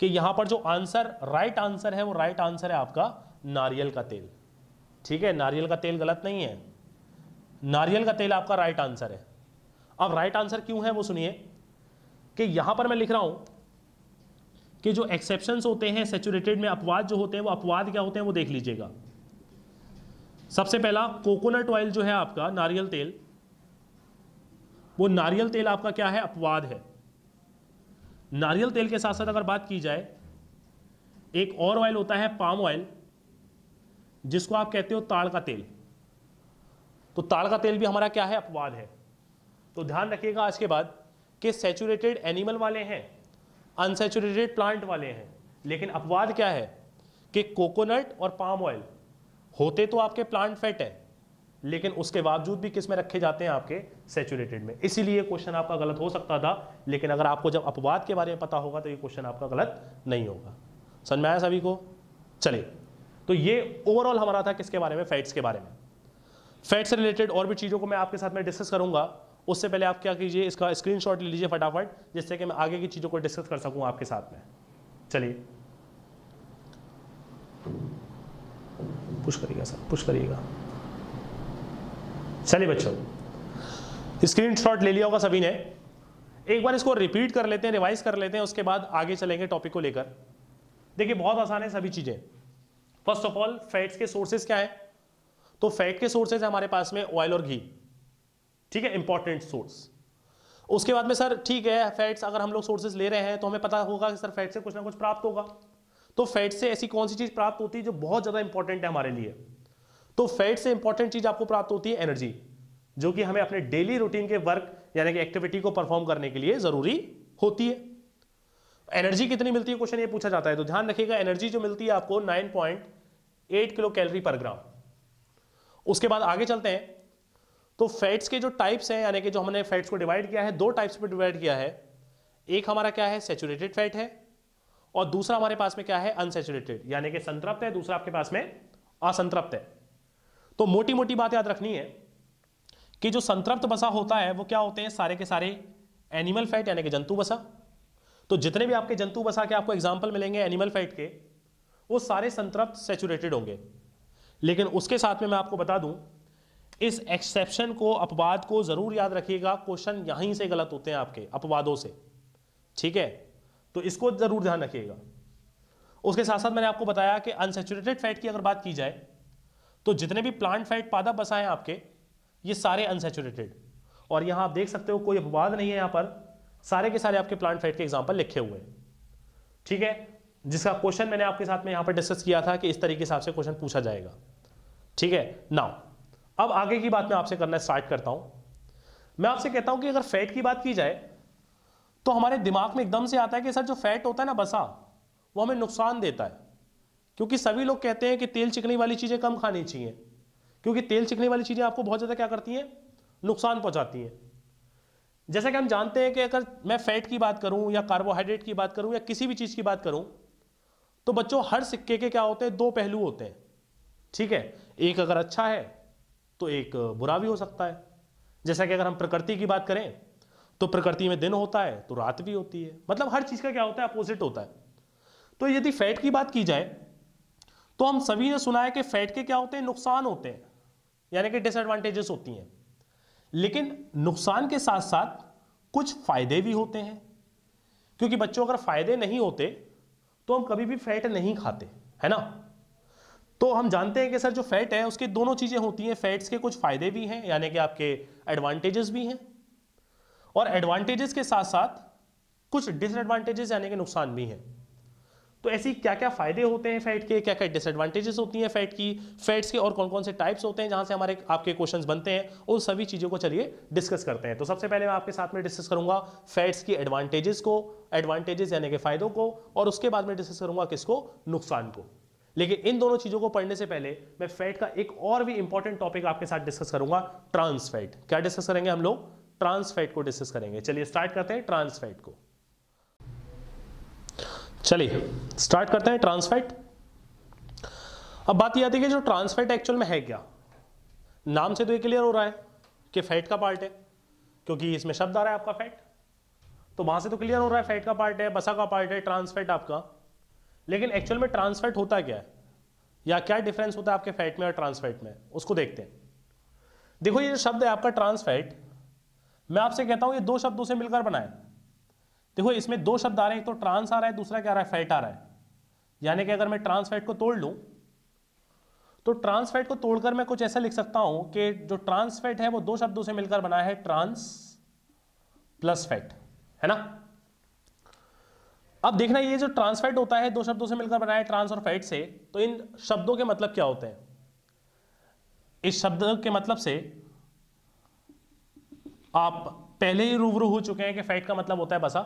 कि यहां पर जो आंसर राइट आंसर है वो राइट आंसर है आपका नारियल का तेल ठीक है नारियल का तेल गलत नहीं है नारियल का तेल आपका राइट आंसर है अब राइट आंसर क्यों है वो सुनिए कि यहां पर मैं लिख रहा हूं कि जो एक्सेप्शन होते हैं सेचुरेटेड में अपवाद जो होते हैं वो अपवाद क्या होते हैं वो देख लीजिएगा सबसे पहला कोकोनट ऑयल जो है आपका नारियल तेल वो नारियल तेल आपका क्या है अपवाद है नारियल तेल के साथ साथ अगर बात की जाए एक और ऑयल होता है पाम ऑयल जिसको आप कहते हो ताड़ का तेल तो ताड़ का तेल भी हमारा क्या है अपवाद है तो ध्यान रखिएगा आज के बाद कि सेचुरेटेड एनिमल वाले हैं अनसेचुरेटेड प्लांट वाले हैं लेकिन अपवाद क्या है कि कोकोनट और पाम ऑयल होते तो आपके प्लांट फैट है लेकिन उसके बावजूद भी किस में रखे जाते हैं आपके सेचुरेटेड में इसीलिए क्वेश्चन आपका गलत हो सकता था लेकिन अगर आपको जब अपवाद के बारे में पता होगा तो ये क्वेश्चन आपका गलत नहीं होगा समझ में आया सभी को चलिए तो ये ओवरऑल हमारा था किसके बारे में फैट्स के बारे में फैट्स से रिलेटेड और भी चीज़ों को मैं आपके साथ में डिस्कस करूंगा उससे पहले आप क्या कीजिए इसका स्क्रीन ले लीजिए फटाफट जिससे कि मैं आगे की चीज़ों को डिस्कस कर सकूँ आपके साथ में चलिए पुश करिएगा सर पुश करिएगा चलिए बच्चों स्क्रीनशॉट ले लिया होगा सभी ने एक बार इसको रिपीट कर लेते हैं रिवाइज कर लेते हैं उसके बाद आगे चलेंगे टॉपिक को लेकर देखिए बहुत आसान है सभी चीज़ें फर्स्ट ऑफ ऑल फैट्स के सोर्सेज क्या है तो फैट के सोर्सेज हमारे पास में ऑयल और घी ठीक है इंपॉर्टेंट सोर्स उसके बाद में सर ठीक है फैट्स अगर हम लोग सोर्सेज ले रहे हैं तो हमें पता होगा कि सर फैट से कुछ ना कुछ प्राप्त होगा तो फैट से ऐसी कौन सी चीज़ प्राप्त होती है जो बहुत ज़्यादा इंपॉर्टेंट है हमारे लिए तो फैट से इंपॉर्टेंट चीज़ आपको प्राप्त होती है एनर्जी जो कि हमें अपने डेली रूटीन के वर्क यानी कि एक्टिविटी को परफॉर्म करने के लिए ज़रूरी होती है एनर्जी कितनी मिलती है क्वेश्चन ये पूछा जाता है तो ध्यान रखिएगा एनर्जी जो मिलती है आपको 9.8 किलो कैलोरी पर ग्राम उसके बाद आगे चलते हैं तो फैट्स के जो टाइप्स हैं यानी कि जो हमने फैट्स को डिवाइड किया है दो टाइप्स पर डिवाइड किया है एक हमारा क्या है सेचुरेटेड फैट है और दूसरा हमारे पास में क्या है अनसेचुरेटेड यानी कि संतृप्त है दूसरा आपके पास में असंतृप्त है तो मोटी मोटी बात याद रखनी है कि जो संतृप्त बसा होता है वो क्या होते हैं सारे के सारे एनिमल फैट यानी कि जंतु बसा तो जितने भी आपके जंतु बसा के आपको एग्जाम्पल मिलेंगे एनिमल फैट के वो सारे संतृप्त सेचुरेटेड होंगे लेकिन उसके साथ में मैं आपको बता दूं इस एक्सेप्शन को अपवाद को जरूर याद रखिएगा क्वेश्चन यहीं से गलत होते हैं आपके अपवादों से ठीक है तो इसको जरूर ध्यान रखिएगा उसके साथ साथ मैंने आपको बताया कि अनसेचुरेटेड फैट की अगर बात की जाए तो जितने भी प्लांट फैट पादप है आपके ये सारे अनसेचुरेटेड और यहां आप देख सकते हो कोई अपवाद नहीं है यहाँ पर सारे के सारे आपके प्लांट फैट के एग्जाम्पल लिखे हुए हैं ठीक है जिसका क्वेश्चन मैंने आपके साथ में यहां पर डिस्कस किया था कि इस तरीके से आपसे क्वेश्चन पूछा जाएगा ठीक है नाउ अब आगे की बात मैं आपसे करना स्टार्ट करता हूं मैं आपसे कहता हूं कि अगर फैट की बात की जाए तो हमारे दिमाग में एकदम से आता है कि सर जो फैट होता है ना बसा वो हमें नुकसान देता है क्योंकि सभी लोग कहते हैं कि तेल चिकनी वाली चीज़ें कम खानी चाहिए क्योंकि तेल चिकनी वाली चीज़ें आपको बहुत ज़्यादा क्या करती हैं नुकसान पहुंचाती हैं जैसा कि हम जानते हैं कि अगर मैं फैट की बात करूं या कार्बोहाइड्रेट की बात करूं या किसी भी चीज़ की बात करूं तो बच्चों हर सिक्के के क्या होते हैं दो पहलू होते हैं ठीक है एक अगर अच्छा है तो एक बुरा भी हो सकता है जैसा कि अगर हम प्रकृति की बात करें तो प्रकृति में दिन होता है तो रात भी होती है मतलब हर चीज़ का क्या होता है अपोजिट होता है तो यदि फैट की बात की जाए तो हम सभी ने सुना है कि फैट के क्या होते हैं नुकसान होते हैं यानी कि डिसएडवांटेजेस होती हैं लेकिन नुकसान के साथ साथ कुछ फायदे भी होते हैं क्योंकि बच्चों अगर फायदे नहीं होते तो हम कभी भी फैट नहीं खाते है ना तो हम जानते हैं कि सर जो फैट है उसके दोनों चीज़ें होती हैं फैट्स के कुछ फायदे भी हैं यानी कि आपके एडवांटेजेस भी हैं और एडवांटेजेस के साथ साथ कुछ डिसएडवांटेजेस यानी कि नुकसान भी हैं तो ऐसी क्या क्या फ़ायदे होते हैं फैट के क्या क्या डिसएडवांटेजेस होती हैं फैट की फैट्स के और कौन कौन से टाइप्स होते हैं जहाँ से हमारे आपके क्वेश्चन बनते हैं उन सभी चीज़ों को चलिए डिस्कस करते हैं तो सबसे पहले मैं आपके साथ में डिस्कस करूंगा फैट्स की एडवांटेजेस को एडवांटेजेस यानी कि फ़ायदों को और उसके बाद में डिस्कस करूंगा किसको नुकसान को लेकिन इन दोनों चीज़ों को पढ़ने से पहले मैं फैट का एक और भी इंपॉर्टेंट टॉपिक आपके साथ डिस्कस करूंगा ट्रांसफैट क्या डिस्कस करेंगे हम लोग ट्रांसफैट को डिस्कस करेंगे चलिए स्टार्ट करते हैं ट्रांसफैट को चलिए स्टार्ट करते हैं ट्रांसफैट अब बात यह आती है कि जो ट्रांसफैट एक्चुअल में है क्या नाम से तो ये क्लियर हो रहा है कि फैट का पार्ट है क्योंकि इसमें शब्द आ रहा है आपका फैट तो वहां से तो क्लियर हो रहा है फैट का पार्ट है बसा का पार्ट है ट्रांसफैट आपका लेकिन एक्चुअल में ट्रांसफैट होता क्या है या क्या डिफरेंस होता है आपके फैट में और ट्रांसफैट में उसको देखते हैं देखो ये जो शब्द है आपका ट्रांसफैट मैं आपसे कहता हूं ये दो शब्दों से मिलकर बनाए देखो इसमें दो शब्द आ रहे हैं एक तो ट्रांस आ रहा है दूसरा क्या आ रहा है फैट आ रहा है यानी कि अगर मैं ट्रांस फैट को तोड़ लूँ तो ट्रांस फैट को तोड़कर मैं कुछ ऐसा लिख सकता हूं कि जो ट्रांस फैट है वो दो शब्दों से मिलकर बना है ट्रांस प्लस फैट है ना अब देखना ये जो ट्रांस फैट होता है दो शब्दों से मिलकर बना है ट्रांस और फैट से तो इन शब्दों के मतलब क्या होते हैं इस शब्द के मतलब से आप पहले ही रूबरू हो चुके हैं कि फैट का मतलब होता है बसा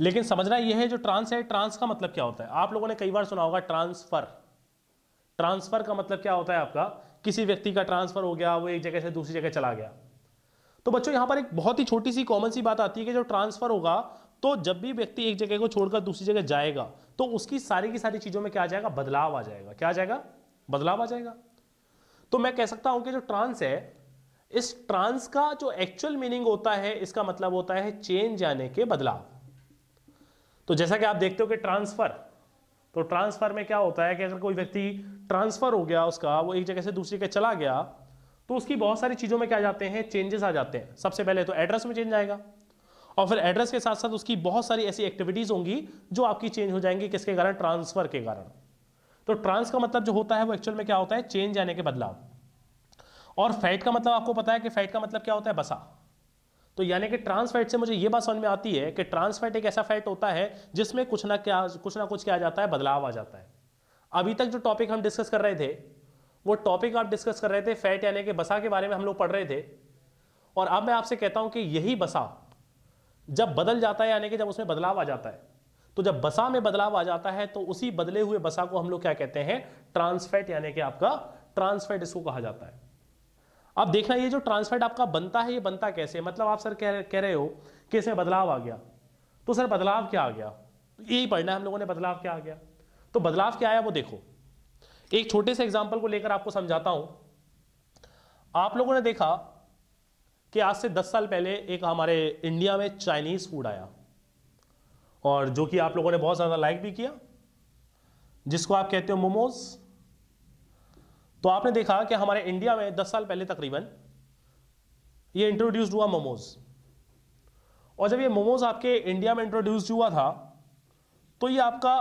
लेकिन समझना यह है जो ट्रांस है ट्रांस का मतलब क्या होता है आप लोगों ने कई बार सुना होगा ट्रांसफर ट्रांसफर का मतलब क्या होता है आपका किसी व्यक्ति का ट्रांसफर हो गया वो एक जगह से दूसरी जगह चला गया तो बच्चों यहां पर एक बहुत ही छोटी सी कॉमन सी बात आती है कि जो ट्रांसफर होगा तो जब भी व्यक्ति एक जगह को छोड़कर दूसरी जगह जाएगा तो उसकी सारी की सारी चीजों में क्या आ जाएगा बदलाव आ जाएगा क्या आ जाएगा बदलाव आ जाएगा तो मैं कह सकता हूं कि जो ट्रांस है इस ट्रांस का जो एक्चुअल मीनिंग होता है इसका मतलब होता है चेंज आने के बदलाव तो जैसा कि आप देखते हो कि ट्रांसफर तो ट्रांसफर में क्या होता है कि अगर कोई व्यक्ति ट्रांसफर हो गया उसका वो एक जगह से दूसरी जगह चला गया तो उसकी बहुत सारी चीज़ों में क्या जाते हैं चेंजेस आ जाते हैं सबसे पहले तो एड्रेस में चेंज आएगा और फिर एड्रेस के साथ साथ उसकी बहुत सारी ऐसी एक्टिविटीज़ होंगी जो आपकी चेंज हो जाएंगी किसके कारण ट्रांसफर के कारण तो ट्रांस का मतलब जो होता है वो एक्चुअल में क्या होता है चेंज आने के बदलाव और फैट का मतलब आपको पता है कि फैट का मतलब क्या होता है बसा तो यानी कि ट्रांस फैट से मुझे ये बात समझ में आती है कि ट्रांस फैट एक ऐसा फैट होता है जिसमें कुछ ना क्या कुछ ना कुछ क्या आ जाता है बदलाव आ जाता है अभी तक जो टॉपिक हम डिस्कस कर रहे थे वो टॉपिक आप डिस्कस कर रहे थे फैट यानी कि बसा के बारे में हम लोग पढ़ रहे थे और अब मैं आपसे कहता हूं कि यही बसा जब बदल जाता है यानी कि जब उसमें बदलाव आ जाता है तो जब बसा में बदलाव आ जाता है तो उसी बदले हुए बसा को हम लोग क्या कहते हैं ट्रांसफैट यानी कि आपका ट्रांसफैट इसको कहा जाता है अब देखना ये जो ट्रांसफेट आपका बनता है ये बनता कैसे मतलब आप सर कह कह रहे हो कि इसमें बदलाव आ गया तो सर बदलाव क्या आ गया यही पढ़ना है हम लोगों ने बदलाव क्या आ गया तो बदलाव क्या आया वो देखो एक छोटे से एग्जाम्पल को लेकर आपको समझाता हूं आप लोगों ने देखा कि आज से 10 साल पहले एक हमारे इंडिया में चाइनीज फूड आया और जो कि आप लोगों ने बहुत ज़्यादा लाइक भी किया जिसको आप कहते हो मोमोज तो आपने देखा कि हमारे इंडिया में 10 साल पहले तकरीबन ये इंट्रोड्यूस्ड हुआ मोमोज और जब ये मोमोज आपके इंडिया में इंट्रोड्यूस्ड हुआ था तो ये आपका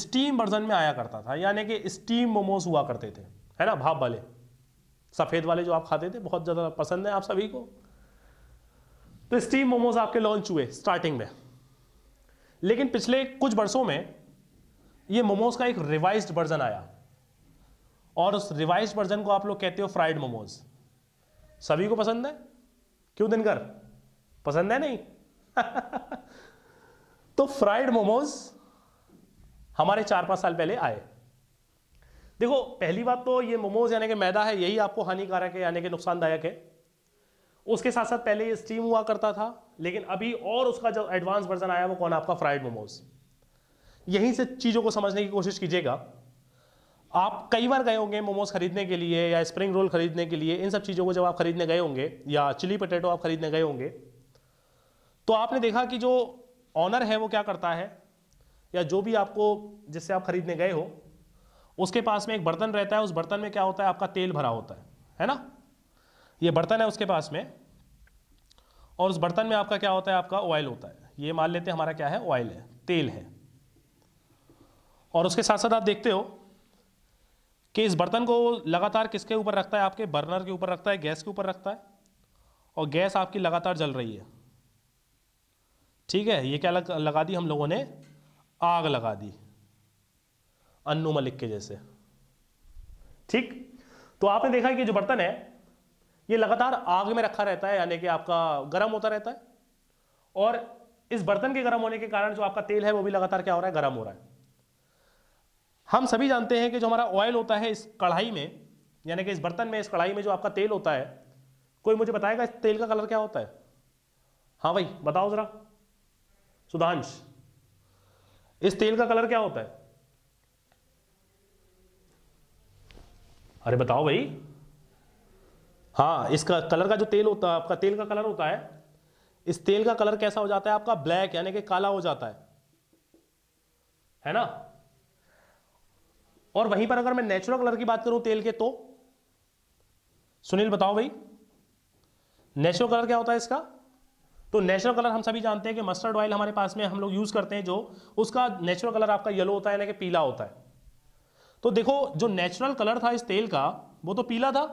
स्टीम वर्जन में आया करता था यानी कि स्टीम मोमोज हुआ करते थे है ना भाप वाले सफ़ेद वाले जो आप खाते थे बहुत ज़्यादा पसंद है आप सभी को तो स्टीम मोमोज आपके लॉन्च हुए स्टार्टिंग में लेकिन पिछले कुछ वर्षों में ये मोमोज का एक रिवाइज्ड वर्जन आया और उस रिवाइज वर्जन को आप लोग कहते हो फ्राइड मोमोज सभी को पसंद है क्यों दिनकर पसंद है नहीं तो फ्राइड मोमोज हमारे चार पांच साल पहले आए देखो पहली बात तो ये मोमोज यानी कि मैदा है यही आपको हानिकारक है यानी कि नुकसानदायक है उसके साथ साथ पहले ये स्टीम हुआ करता था लेकिन अभी और उसका जो एडवांस वर्जन आया वो कौन आपका फ्राइड मोमोज यहीं से चीज़ों को समझने की कोशिश कीजिएगा आप कई बार गए होंगे मोमोज खरीदने के लिए या स्प्रिंग रोल खरीदने के लिए इन सब चीज़ों को जब आप खरीदने गए होंगे या चिली पटेटो आप खरीदने गए होंगे तो आपने देखा कि जो ऑनर है वो क्या करता है या जो भी आपको जिससे आप खरीदने गए हो उसके पास में एक बर्तन रहता है उस बर्तन में क्या होता है आपका तेल भरा होता है है ना ये बर्तन है उसके पास में और उस बर्तन में आपका क्या होता है आपका ऑयल होता है ये मान लेते हैं हमारा क्या है ऑयल है तेल है और उसके साथ साथ आप देखते हो कि इस बर्तन को लगातार किसके ऊपर रखता है आपके बर्नर के ऊपर रखता है गैस के ऊपर रखता है और गैस आपकी लगातार जल रही है ठीक है ये क्या लग, लगा दी हम लोगों ने आग लगा दी अन्नू मलिक के जैसे ठीक तो आपने देखा कि जो बर्तन है ये लगातार आग में रखा रहता है यानी कि आपका गर्म होता रहता है और इस बर्तन के गर्म होने के कारण जो आपका तेल है वो भी लगातार क्या हो रहा है गर्म हो रहा है हम सभी जानते हैं कि जो हमारा ऑयल होता है इस कढ़ाई में यानी कि इस बर्तन में इस कढ़ाई में जो आपका तेल होता है कोई मुझे बताएगा इस तेल का कलर क्या होता है हाँ भाई बताओ ज़रा सुधांश इस तेल का कलर क्या होता है अरे बताओ भाई हाँ इसका कलर का जो तेल होता है आपका तेल का कलर होता है इस तेल का कलर कैसा हो जाता है आपका ब्लैक यानी कि काला हो जाता है है ना और वहीं पर अगर मैं नेचुरल कलर की बात करूं तेल के तो सुनील बताओ भाई नेचुरल कलर क्या होता है इसका तो नेचुरल कलर हम सभी जानते हैं कि मस्टर्ड ऑयल हमारे पास में हम लोग यूज करते हैं जो उसका नेचुरल कलर आपका येलो होता है यानी कि पीला होता है तो देखो जो नेचुरल कलर था इस तेल का वो तो पीला था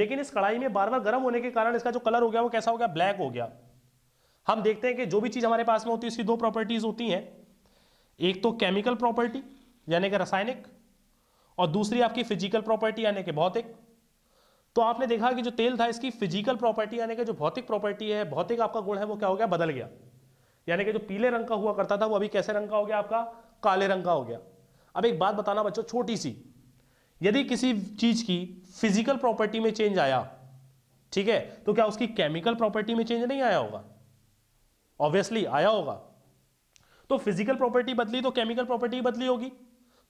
लेकिन इस कढ़ाई में बार बार गर्म होने के कारण इसका जो कलर हो गया वो कैसा हो गया ब्लैक हो गया हम देखते हैं कि जो भी चीज़ हमारे पास में होती है उसकी दो प्रॉपर्टीज़ होती हैं एक तो केमिकल प्रॉपर्टी यानी कि रासायनिक और दूसरी आपकी फिजिकल प्रॉपर्टी यानी कि भौतिक तो आपने देखा कि जो तेल था इसकी फिजिकल प्रॉपर्टी यानी कि जो भौतिक प्रॉपर्टी है भौतिक आपका गुण है वो क्या हो गया बदल गया यानी कि जो पीले रंग का हुआ करता था वो अभी कैसे रंग का हो गया आपका काले रंग का हो गया अब एक बात बताना बच्चों छोटी सी यदि किसी चीज की फिजिकल प्रॉपर्टी में चेंज आया ठीक है तो क्या उसकी केमिकल प्रॉपर्टी में चेंज नहीं आया होगा ऑब्वियसली आया होगा तो फिजिकल प्रॉपर्टी बदली तो केमिकल प्रॉपर्टी बदली होगी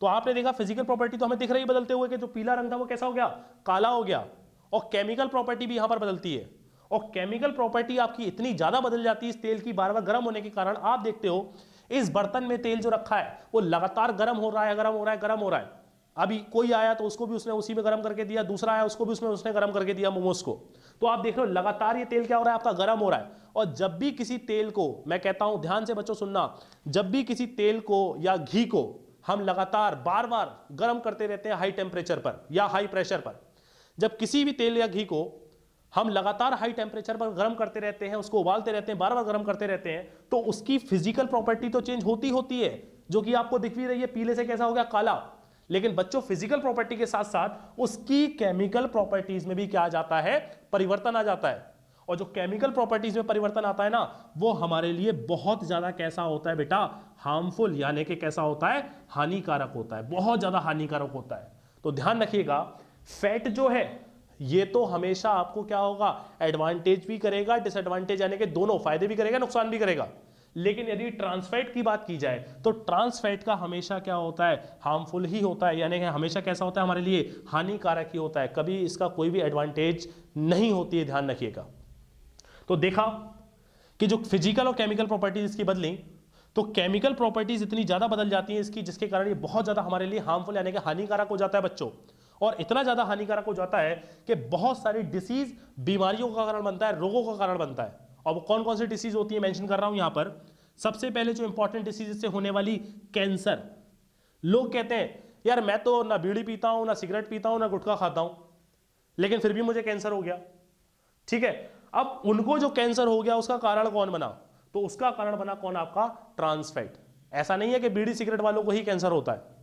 तो आपने देखा फिजिकल प्रॉपर्टी तो हमें दिख रही है बदलते हुए कि जो पीला रंग था वो कैसा हो गया काला हो गया और केमिकल प्रॉपर्टी भी यहां पर बदलती है और केमिकल प्रॉपर्टी आपकी इतनी ज्यादा बदल जाती है इस तेल की बार बार गर्म होने के कारण आप देखते हो इस बर्तन में तेल जो रखा है वो लगातार गर्म हो रहा है गर्म हो रहा है गर्म हो रहा है अभी कोई आया तो उसको भी उसने उसी में गर्म करके दिया दूसरा आया उसको भी उसमें उसने गर्म करके दिया मोमोज को तो आप देख रहे हो लगातार ये तेल क्या हो रहा है आपका गर्म हो रहा है और जब भी किसी तेल को मैं कहता हूं ध्यान से बच्चों सुनना जब भी किसी तेल को या घी को हम लगातार बार बार गर्म करते रहते हैं हाई टेम्परेचर पर या हाई प्रेशर पर जब किसी भी तेल या घी को हम लगातार हाई टेम्परेचर पर गर्म करते रहते हैं उसको उबालते रहते हैं बार बार गर्म करते रहते हैं तो उसकी फिजिकल प्रॉपर्टी तो चेंज होती होती है जो कि आपको दिख भी रही है पीले से कैसा हो गया काला लेकिन बच्चों फिजिकल प्रॉपर्टी के साथ साथ उसकी केमिकल प्रॉपर्टीज में भी क्या आ जाता है परिवर्तन आ जाता है और जो केमिकल प्रॉपर्टीज में परिवर्तन आता है ना वो हमारे लिए बहुत ज्यादा कैसा होता है बेटा हार्मफुल यानी कि कैसा होता है हानिकारक होता है बहुत ज्यादा हानिकारक होता है तो ध्यान रखिएगा फैट जो है ये तो हमेशा आपको क्या होगा एडवांटेज भी करेगा डिसएडवांटेज यानी कि दोनों फायदे भी करेगा नुकसान भी करेगा लेकिन यदि ट्रांसफैट की बात की जाए तो ट्रांसफैट का हमेशा क्या होता है हार्मफुल ही होता है यानी कि हमेशा कैसा होता है हमारे लिए हानिकारक ही होता है कभी इसका कोई भी एडवांटेज नहीं होती है ध्यान रखिएगा तो देखा कि जो फिजिकल और केमिकल प्रॉपर्टीज इसकी बदली तो केमिकल प्रॉपर्टीज इतनी ज़्यादा बदल जाती हैं इसकी जिसके कारण ये बहुत ज़्यादा हमारे लिए हार्मफुल यानी कि हानिकारक हो जाता है बच्चों और इतना ज़्यादा हानिकारक हो जाता है कि बहुत सारी डिसीज बीमारियों का कारण बनता है रोगों का कारण बनता है और वो कौन कौन सी डिसीज होती है मैंशन कर रहा हूं यहां पर सबसे पहले जो इंपॉर्टेंट डिसीज इससे होने वाली कैंसर लोग कहते हैं यार मैं तो ना बीड़ी पीता हूं ना सिगरेट पीता हूं ना गुटखा खाता हूं लेकिन फिर भी मुझे कैंसर हो गया ठीक है अब उनको जो कैंसर हो गया उसका कारण कौन बना तो उसका कारण बना कौन आपका ट्रांसफैट ऐसा नहीं है कि बीड़ी सिगरेट वालों को ही कैंसर होता है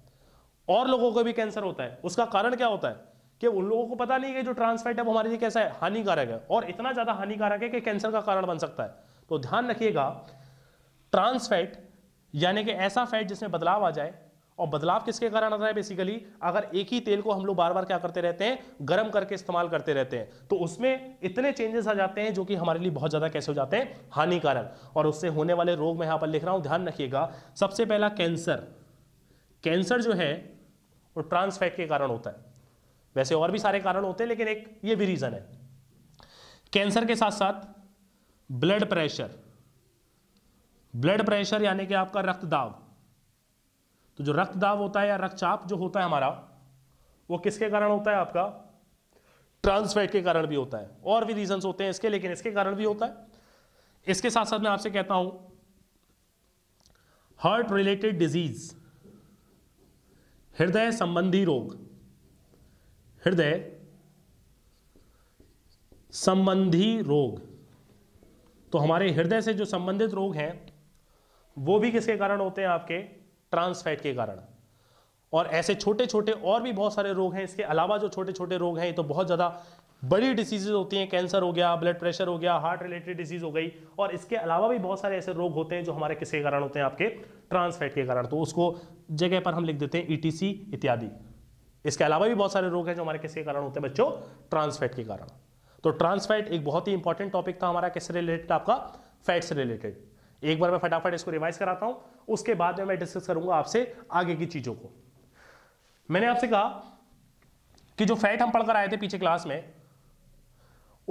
और लोगों को भी कैंसर होता है उसका कारण क्या होता है कि उन लोगों को पता नहीं कि जो ट्रांसफैट है वो हमारे लिए कैसा है हानिकारक है और इतना ज़्यादा हानिकारक है कि कैंसर का कारण बन सकता है तो ध्यान रखिएगा ट्रांसफैट यानी कि ऐसा फैट जिसमें बदलाव आ जाए और बदलाव किसके कारण आता है बेसिकली अगर एक ही तेल को हम लोग बार बार क्या करते रहते हैं गर्म करके इस्तेमाल करते रहते हैं तो उसमें इतने चेंजेस आ जाते हैं जो कि हमारे लिए बहुत ज़्यादा कैसे हो जाते हैं हानिकारक और उससे होने वाले रोग मैं यहां पर लिख रहा हूं ध्यान रखिएगा सबसे पहला कैंसर कैंसर जो है वो ट्रांसफैट के कारण होता है वैसे और भी सारे कारण होते हैं लेकिन एक ये भी रीज़न है कैंसर के साथ साथ ब्लड प्रेशर ब्लड प्रेशर यानी कि आपका रक्तदाब तो जो रक्तदाब होता है या रक्तचाप जो होता है हमारा वो किसके कारण होता है आपका ट्रांसफैट के कारण भी होता है और भी रीजंस होते हैं इसके लेकिन इसके कारण भी होता है इसके साथ साथ मैं आपसे कहता हूं हार्ट रिलेटेड डिजीज हृदय संबंधी रोग हृदय संबंधी रोग तो हमारे हृदय से जो संबंधित रोग हैं वो भी किसके कारण होते हैं आपके ट्रांसफैट के कारण और ऐसे छोटे छोटे और भी बहुत सारे रोग हैं इसके अलावा जो छोटे छोटे रोग हैं ये तो बहुत ज़्यादा बड़ी डिसीजेज होती हैं कैंसर हो गया ब्लड प्रेशर हो गया हार्ट रिलेटेड डिसीज हो गई और इसके अलावा भी बहुत सारे ऐसे रोग होते हैं जो हमारे किसके कारण होते हैं आपके ट्रांसफैट के कारण तो उसको जगह पर हम लिख देते हैं ईटीसी e इत्यादि इसके अलावा भी बहुत सारे रोग हैं जो हमारे किसके कारण होते हैं बच्चों ट्रांसफैट के कारण तो ट्रांसफैट एक बहुत ही इंपॉर्टेंट टॉपिक था हमारा किससे रिलेटेड आपका फैट से रिलेटेड एक बार मैं फटाफट इसको रिवाइज कराता हूं उसके बाद में मैं डिस्कस करूंगा आपसे आगे की चीजों को मैंने आपसे कहा कि जो फैट हम पढ़कर आए थे पीछे क्लास में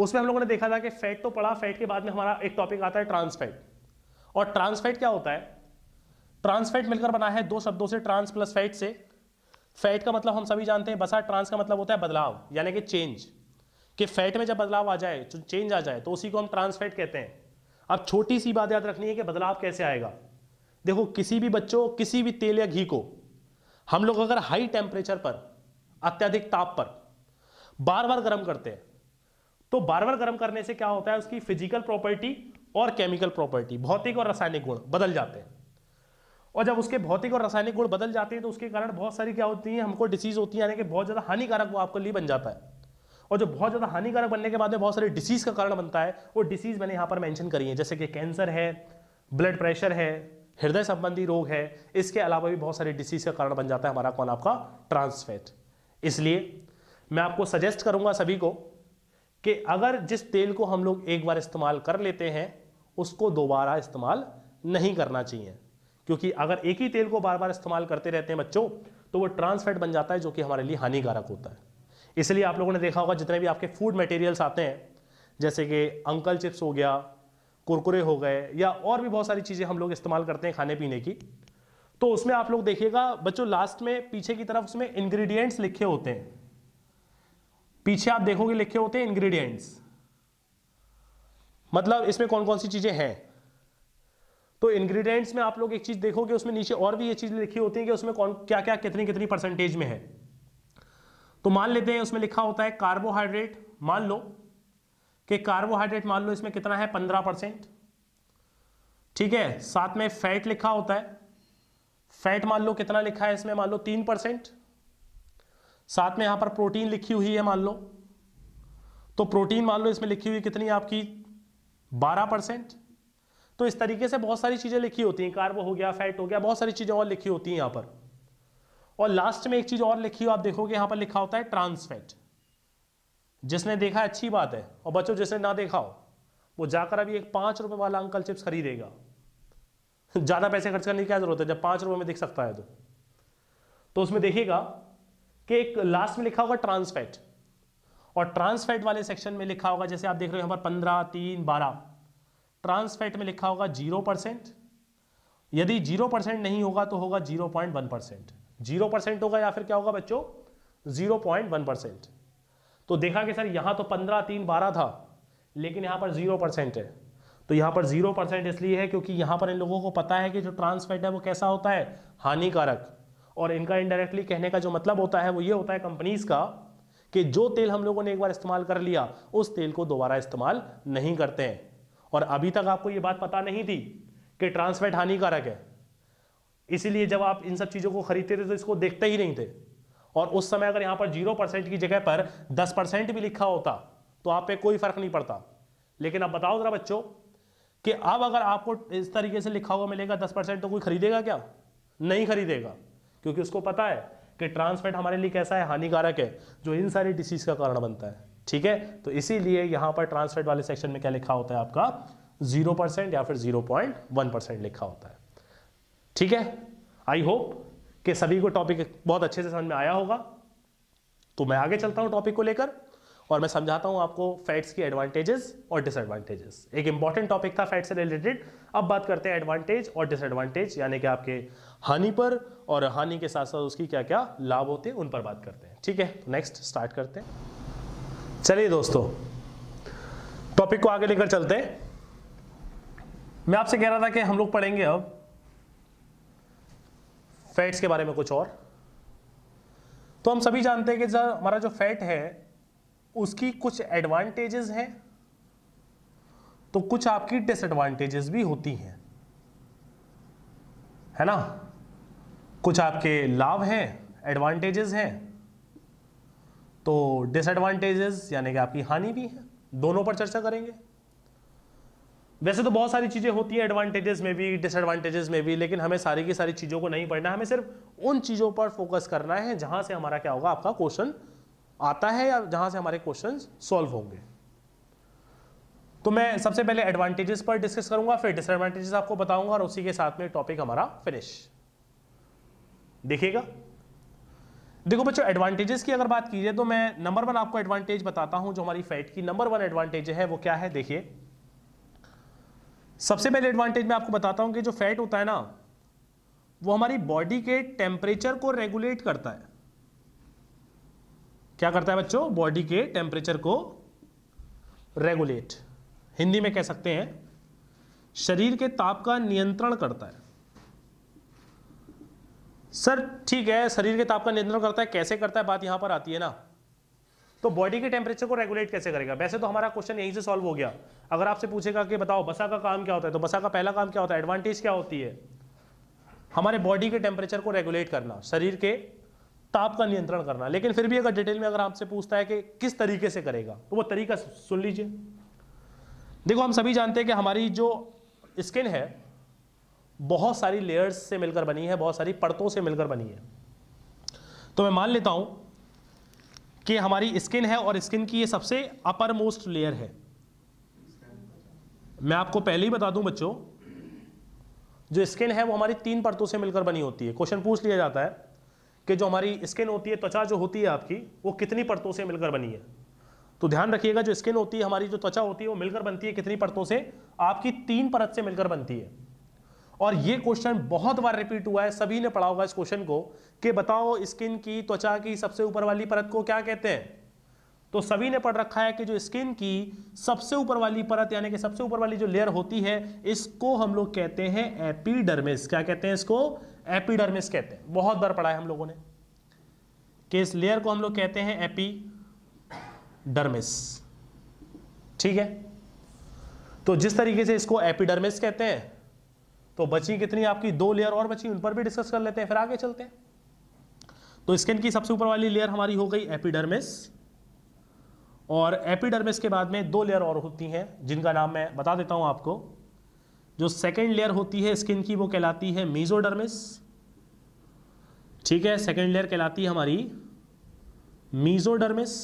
उसमें हम लोगों ने देखा था कि फैट तो पढ़ा फैट के बाद में हमारा एक टॉपिक आता है ट्रांसफैट और ट्रांसफैट क्या होता है ट्रांसफैट मिलकर बना है दो शब्दों से ट्रांस प्लस फैट से फैट का मतलब हम सभी जानते हैं बसा हाँ, ट्रांस का मतलब होता है बदलाव यानी कि चेंज कि फैट में जब बदलाव आ जाए चेंज आ जाए तो उसी को हम ट्रांसफैट कहते हैं अब छोटी सी बात याद रखनी है कि बदलाव कैसे आएगा देखो किसी भी बच्चों किसी भी तेल या घी को हम लोग अगर हाई टेम्परेचर पर अत्यधिक ताप पर बार बार गर्म करते हैं तो बार बार गर्म करने से क्या होता है उसकी फिजिकल प्रॉपर्टी और केमिकल प्रॉपर्टी भौतिक और रासायनिक गुण बदल जाते हैं और जब उसके भौतिक और रासायनिक गुण बदल जाते हैं तो उसके कारण बहुत सारी क्या होती है हमको डिसीज होती है यानी कि बहुत ज़्यादा हानिकारक वो आपके लिए बन जाता है और जो बहुत ज़्यादा हानिकारक बनने के बाद में बहुत सारे डिसीज़ का कारण बनता है वो डिसीज़ मैंने यहाँ पर मैंशन करी है जैसे कि कैंसर है ब्लड प्रेशर है हृदय संबंधी रोग है इसके अलावा भी बहुत सारे डिसीज़ का कारण बन जाता है हमारा कौन आपका ट्रांसफैट इसलिए मैं आपको सजेस्ट करूंगा सभी को कि अगर जिस तेल को हम लोग एक बार इस्तेमाल कर लेते हैं उसको दोबारा इस्तेमाल नहीं करना चाहिए क्योंकि अगर एक ही तेल को बार बार इस्तेमाल करते रहते हैं बच्चों तो वो ट्रांसफैट बन जाता है जो कि हमारे लिए हानिकारक होता है इसलिए आप लोगों ने देखा होगा जितने भी आपके फूड मटेरियल्स आते हैं जैसे कि अंकल चिप्स हो गया कुरकुरे हो गए या और भी बहुत सारी चीज़ें हम लोग इस्तेमाल करते हैं खाने पीने की तो उसमें आप लोग देखिएगा बच्चों लास्ट में पीछे की तरफ उसमें इंग्रेडिएंट्स लिखे होते हैं पीछे आप देखोगे लिखे होते हैं इंग्रेडिएंट्स मतलब इसमें कौन कौन सी चीज़ें हैं तो इंग्रेडिएंट्स में आप लोग एक चीज़ देखोगे उसमें नीचे और भी ये चीज़ लिखी होती है कि उसमें कौन क्या क्या कितनी कितनी परसेंटेज में है तो मान लेते हैं उसमें लिखा होता है कार्बोहाइड्रेट मान लो कि कार्बोहाइड्रेट मान लो इसमें कितना है पंद्रह परसेंट ठीक है साथ में फैट लिखा होता है फैट मान लो कितना लिखा है इसमें मान लो तीन परसेंट साथ में यहां पर प्रोटीन लिखी हुई है मान लो तो प्रोटीन मान लो इसमें लिखी हुई कितनी आपकी बारह परसेंट तो इस तरीके से बहुत सारी चीज़ें लिखी होती हैं कार्बो हो गया फैट हो गया बहुत सारी चीज़ें और लिखी होती हैं यहां पर और लास्ट में एक चीज और लिखी हो आप देखोगे यहां पर लिखा होता है ट्रांसफेट जिसने देखा अच्छी बात है और बच्चों जिसने ना देखा हो वो जाकर अभी एक पांच रुपए वाला अंकल चिप्स खरीदेगा ज्यादा पैसे खर्च करने की क्या जरूरत है जब पांच रुपए में देख सकता है तो तो उसमें देखिएगा कि एक लास्ट में लिखा होगा ट्रांसफेट और ट्रांसफेट वाले सेक्शन में लिखा होगा जैसे आप देख रहे हो यहां पर पंद्रह तीन बारह ट्रांसफेट में लिखा होगा जीरो परसेंट यदि जीरो परसेंट नहीं होगा तो होगा zero point one percent zero percent होगा या फिर क्या होगा बच्चों जीरो पॉइंट वन परसेंट तो देखा कि सर यहां तो पंद्रह तीन बारह था लेकिन यहां पर जीरो परसेंट है तो यहां पर जीरो परसेंट इसलिए है क्योंकि यहां पर इन लोगों को पता है कि जो ट्रांसफेट है वो कैसा होता है हानिकारक और इनका इनडायरेक्टली कहने का जो मतलब होता है वो ये होता है कंपनीज का कि जो तेल हम लोगों ने एक बार इस्तेमाल कर लिया उस तेल को दोबारा इस्तेमाल नहीं करते हैं और अभी तक आपको ये बात पता नहीं थी कि ट्रांसफेट हानिकारक है इसीलिए जब आप इन सब चीज़ों को खरीदते थे तो इसको देखते ही नहीं थे और उस समय अगर यहाँ पर जीरो परसेंट की जगह पर दस परसेंट भी लिखा होता तो आप पे कोई फर्क नहीं पड़ता लेकिन अब बताओ जरा बच्चों कि अब अगर आपको इस तरीके से लिखा हुआ मिलेगा दस परसेंट तो कोई खरीदेगा क्या नहीं खरीदेगा क्योंकि उसको पता है कि ट्रांसफेट हमारे लिए कैसा है हानिकारक है जो इन सारी डिसीज का कारण बनता है ठीक है तो इसीलिए यहाँ पर ट्रांसफेट वाले सेक्शन में क्या लिखा होता है आपका जीरो परसेंट या फिर जीरो पॉइंट वन परसेंट लिखा होता है ठीक है आई होप कि सभी को टॉपिक बहुत अच्छे से समझ में आया होगा तो मैं आगे चलता हूं टॉपिक को लेकर और मैं समझाता हूं आपको फैट्स की एडवांटेजेस और डिसएडवांटेजेस एक इंपॉर्टेंट टॉपिक था फैट से रिलेटेड अब बात करते हैं एडवांटेज और डिसएडवांटेज यानी कि आपके हानि पर और हानि के साथ साथ उसकी क्या क्या लाभ होते हैं उन पर बात करते हैं ठीक है तो नेक्स्ट स्टार्ट करते हैं चलिए दोस्तों टॉपिक को आगे लेकर चलते हैं मैं आपसे कह रहा था कि हम लोग पढ़ेंगे अब फैट्स के बारे में कुछ और तो हम सभी जानते हैं कि जो हमारा जो फैट है उसकी कुछ एडवांटेजेस हैं तो कुछ आपकी डिसएडवांटेजेस भी होती हैं है ना कुछ आपके लाभ हैं एडवांटेजेस हैं तो डिसएडवांटेजेस यानी कि आपकी हानि भी है दोनों पर चर्चा करेंगे वैसे तो बहुत सारी चीज़ें होती हैं एडवांटेजेस में भी डिसएडवांटेजेस में भी लेकिन हमें सारी की सारी चीज़ों को नहीं पढ़ना हमें सिर्फ उन चीज़ों पर फोकस करना है जहां से हमारा क्या होगा आपका क्वेश्चन आता है या जहां से हमारे क्वेश्चन सॉल्व होंगे तो मैं सबसे पहले एडवांटेजेस पर डिस्कस करूंगा फिर डिसएडवांटेजेस आपको बताऊंगा और उसी के साथ में टॉपिक हमारा फिनिश देखिएगा देखो बच्चों एडवांटेजेस की अगर बात की जाए तो मैं नंबर वन आपको एडवांटेज बताता हूं जो हमारी फैट की नंबर वन एडवांटेज है वो क्या है देखिए सबसे पहले एडवांटेज मैं आपको बताता हूं कि जो फैट होता है ना वो हमारी बॉडी के टेम्परेचर को रेगुलेट करता है क्या करता है बच्चों बॉडी के टेम्परेचर को रेगुलेट हिंदी में कह सकते हैं शरीर के ताप का नियंत्रण करता है सर ठीक है शरीर के ताप का नियंत्रण करता है कैसे करता है बात यहां पर आती है ना तो बॉडी के टेम्परेचर को रेगुलेट कैसे करेगा वैसे तो हमारा क्वेश्चन यहीं से सॉल्व हो गया अगर आपसे पूछेगा कि बताओ बसा का काम क्या होता है तो बसा का पहला काम क्या होता है एडवांटेज क्या होती है हमारे बॉडी के टेम्परेचर को रेगुलेट करना शरीर के ताप का नियंत्रण करना लेकिन फिर भी अगर डिटेल में अगर आपसे पूछता है कि किस तरीके से करेगा तो वो तरीका सुन लीजिए देखो हम सभी जानते हैं कि हमारी जो स्किन है बहुत सारी लेयर्स से मिलकर बनी है बहुत सारी परतों से मिलकर बनी है तो मैं मान लेता हूं कि हमारी स्किन है और स्किन की ये सबसे अपर मोस्ट लेयर है मैं आपको पहले ही बता दूं बच्चों जो स्किन है वो हमारी तीन परतों से मिलकर बनी होती है क्वेश्चन पूछ लिया जाता है कि जो हमारी स्किन होती है त्वचा जो होती है आपकी वो कितनी परतों से मिलकर बनी है तो ध्यान रखिएगा जो स्किन होती है हमारी जो त्वचा होती है वो मिलकर बनती है कितनी परतों से आपकी तीन परत से मिलकर बनती है और ये क्वेश्चन बहुत बार रिपीट हुआ है सभी ने पढ़ा होगा इस क्वेश्चन को कि बताओ स्किन की त्वचा की सबसे ऊपर वाली परत को क्या कहते हैं तो सभी ने पढ़ रखा है कि जो स्किन की सबसे ऊपर वाली परत यानी कि सबसे ऊपर वाली जो लेयर होती है इसको हम लोग कहते हैं एपीडर्मिस क्या कहते हैं इसको एपीडर्मिस कहते हैं बहुत बार पढ़ा है हम लोगों ने कि इस लेयर को हम लोग कहते हैं एपी डरमिस ठीक है तो जिस तरीके से इसको एपीडर्मिस कहते हैं तो बची कितनी आपकी दो लेयर और बची उन पर भी डिस्कस कर लेते हैं फिर आगे चलते हैं तो स्किन की सबसे ऊपर वाली लेयर हमारी हो गई एपिडर्मिस और एपिडर्मिस के बाद में दो लेयर और होती हैं जिनका नाम मैं बता देता हूं आपको जो सेकेंड लेयर होती है स्किन की वो कहलाती है मीजोडर्मिस ठीक है सेकेंड लेयर कहलाती है हमारी मीजोडर्मिस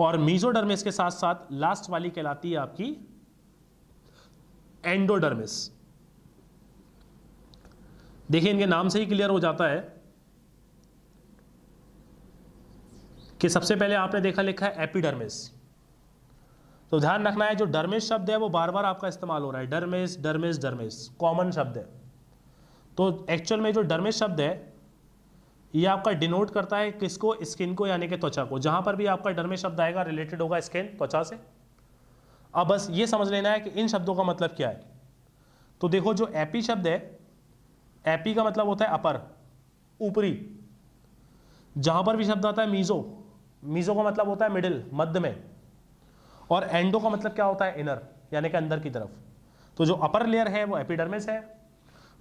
और मीजोडर्मिस के साथ साथ लास्ट वाली कहलाती है आपकी एंडोडर्मिस देखिए इनके नाम से ही क्लियर हो जाता है कि सबसे पहले आपने देखा लिखा है एपिडर्मिस तो ध्यान रखना है जो डर्मिस शब्द है वो बार बार आपका इस्तेमाल हो रहा है डर्मिस डर्मिस डर्मिस कॉमन शब्द है तो एक्चुअल में जो डर्मिस शब्द है ये आपका डिनोट करता है किसको स्किन को यानी कि त्वचा को जहां पर भी आपका डर्मिस शब्द आएगा रिलेटेड होगा स्किन त्वचा से अब बस ये समझ लेना है कि इन शब्दों का मतलब क्या है तो देखो जो एपी शब्द है एपी का मतलब होता है अपर ऊपरी जहां पर भी शब्द आता है मीज़ो मीज़ो का मतलब होता है मिडिल मध्य में और एंडो का मतलब क्या होता है इनर यानी कि अंदर की तरफ तो जो अपर लेयर है वो एपीडर्मिस है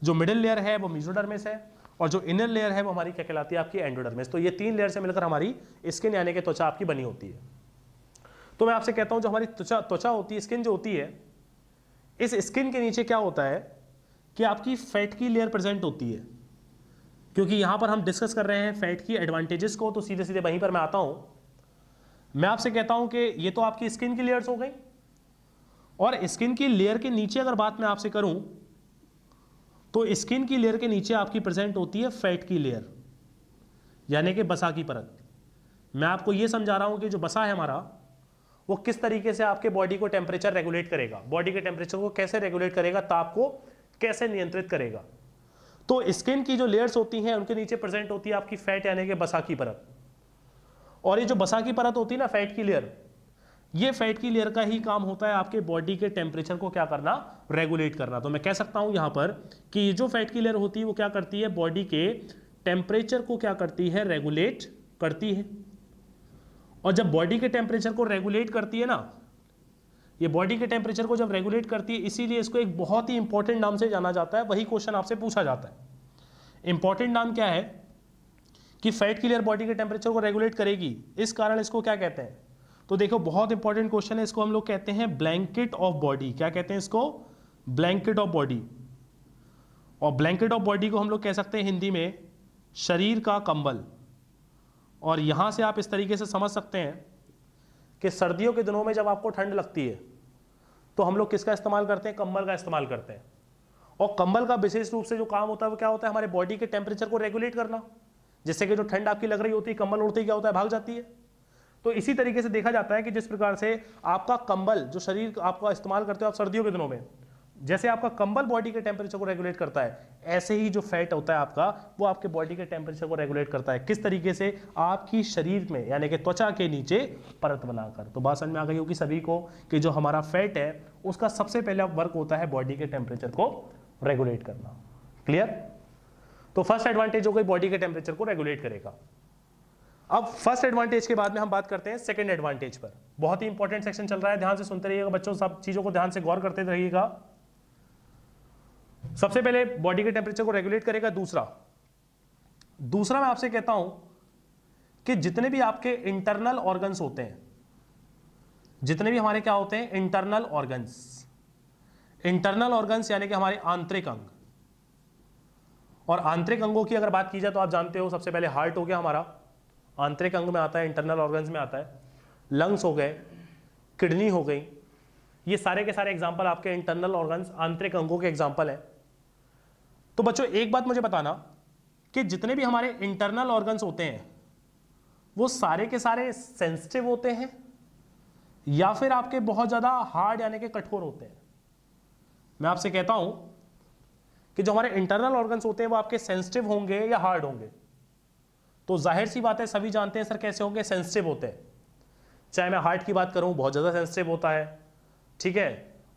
जो मिडिल लेयर है वो मीजोडर्मिस है और जो इनर लेयर है वो हमारी क्या कहलाती है आपकी एंडोडर्मिस तो ये तीन लेयर से मिलकर हमारी स्किन यानी कि त्वचा आपकी बनी होती है तो मैं आपसे कहता हूं जो हमारी त्वचा त्वचा होती है स्किन जो होती है इस स्किन के नीचे क्या होता है कि आपकी फैट की लेयर प्रेजेंट होती है क्योंकि यहां पर हम डिस्कस कर रहे हैं फैट की एडवांटेजेस को तो सीधे सीधे वहीं पर मैं आता हूं मैं आपसे कहता हूं कि ये तो आपकी स्किन की लेयर्स हो गई और स्किन की लेयर के नीचे अगर बात मैं आपसे करूं तो स्किन की लेयर के नीचे आपकी प्रेजेंट होती है फैट की लेयर यानी कि बसा की परत मैं आपको यह समझा रहा हूं कि जो बसा है हमारा वो किस तरीके से आपके बॉडी को टेम्परेचर रेगुलेट करेगा बॉडी के टेम्परेचर को कैसे रेगुलेट करेगा ताप को कैसे नियंत्रित करेगा तो स्किन की जो लेयर्स होती हैं उनके नीचे प्रेजेंट होती है आपकी फैट यानी कि बसा की परत और ये जो बसा की परत होती है ना फैट की लेयर ये फैट की लेयर का ही काम होता है आपके बॉडी के टेम्परेचर को क्या करना रेगुलेट करना तो मैं कह सकता हूं यहां पर कि ये जो फैट की लेयर होती है वो क्या करती है बॉडी के टेम्परेचर को क्या करती है रेगुलेट करती है और जब बॉडी के टेम्परेचर को रेगुलेट करती है ना ये बॉडी के टेम्परेचर को जब रेगुलेट करती है इसीलिए इसको एक बहुत ही इंपॉर्टेंट नाम से जाना जाता है वही क्वेश्चन आपसे पूछा जाता है इंपॉर्टेंट नाम क्या है कि फैट क्लियर बॉडी के टेम्परेचर को रेगुलेट करेगी इस कारण इसको क्या कहते हैं तो देखो बहुत इंपॉर्टेंट क्वेश्चन है इसको हम लोग कहते हैं ब्लैंकेट ऑफ बॉडी क्या कहते हैं इसको ब्लैंकेट ऑफ बॉडी और ब्लैंकेट ऑफ बॉडी को हम लोग कह सकते हैं हिंदी में शरीर का कंबल और यहाँ से आप इस तरीके से समझ सकते हैं कि सर्दियों के दिनों में जब आपको ठंड लगती है तो हम लोग किसका इस्तेमाल करते हैं कंबल का इस्तेमाल करते हैं और कंबल का विशेष रूप से जो काम होता है वो क्या होता है हमारे बॉडी के टेम्परेचर को रेगुलेट करना जिससे कि जो ठंड आपकी लग रही होती है कंबल उड़ती क्या होता है भाग जाती है तो इसी तरीके से देखा जाता है कि जिस प्रकार से आपका कंबल जो शरीर आपका इस्तेमाल करते हो आप सर्दियों के दिनों में जैसे आपका कंबल बॉडी के टेम्परेचर को रेगुलेट करता है ऐसे ही जो फैट होता है आपका वो आपके बॉडी के टेम्परेचर को रेगुलेट करता है किस तरीके से आपकी शरीर में यानी कि त्वचा के नीचे परत बनाकर तो बात समझ में आ गई होगी सभी को कि जो हमारा फैट है उसका सबसे पहला वर्क होता है बॉडी के टेम्परेचर को रेगुलेट करना क्लियर तो फर्स्ट एडवांटेज हो गई बॉडी के टेम्परेचर को रेगुलेट करेगा अब फर्स्ट एडवांटेज के बाद में हम बात करते हैं सेकेंड एडवांटेज पर बहुत ही इंपॉर्टेंट सेक्शन चल रहा है ध्यान से सुनते रहिएगा बच्चों सब चीज़ों को ध्यान से गौर करते रहिएगा सबसे पहले बॉडी के टेम्परेचर को रेगुलेट करेगा दूसरा दूसरा मैं आपसे कहता हूं कि जितने भी आपके इंटरनल ऑर्गन्स होते हैं जितने भी हमारे क्या होते हैं इंटरनल ऑर्गन्स इंटरनल ऑर्गन्स यानी कि हमारे आंतरिक अंग और आंतरिक अंगों की अगर बात की जाए तो आप जानते हो सबसे पहले हार्ट हो गया हमारा आंतरिक अंग में आता है इंटरनल ऑर्गन्स में आता है लंग्स हो गए किडनी हो गई ये सारे के सारे एग्जाम्पल आपके इंटरनल ऑर्गन्स आंतरिक अंगों के एग्जाम्पल हैं तो बच्चों एक बात मुझे बताना कि जितने भी हमारे इंटरनल ऑर्गन्स होते हैं वो सारे के सारे सेंसिटिव होते हैं या फिर आपके बहुत ज़्यादा हार्ड यानी कि कठोर होते हैं मैं आपसे कहता हूं कि जो हमारे इंटरनल ऑर्गन्स होते हैं वो आपके सेंसिटिव होंगे या हार्ड होंगे तो जाहिर सी बात है सभी जानते हैं सर कैसे होंगे सेंसिटिव होते हैं चाहे मैं हार्ट की बात करूं बहुत ज़्यादा सेंसिटिव होता है ठीक है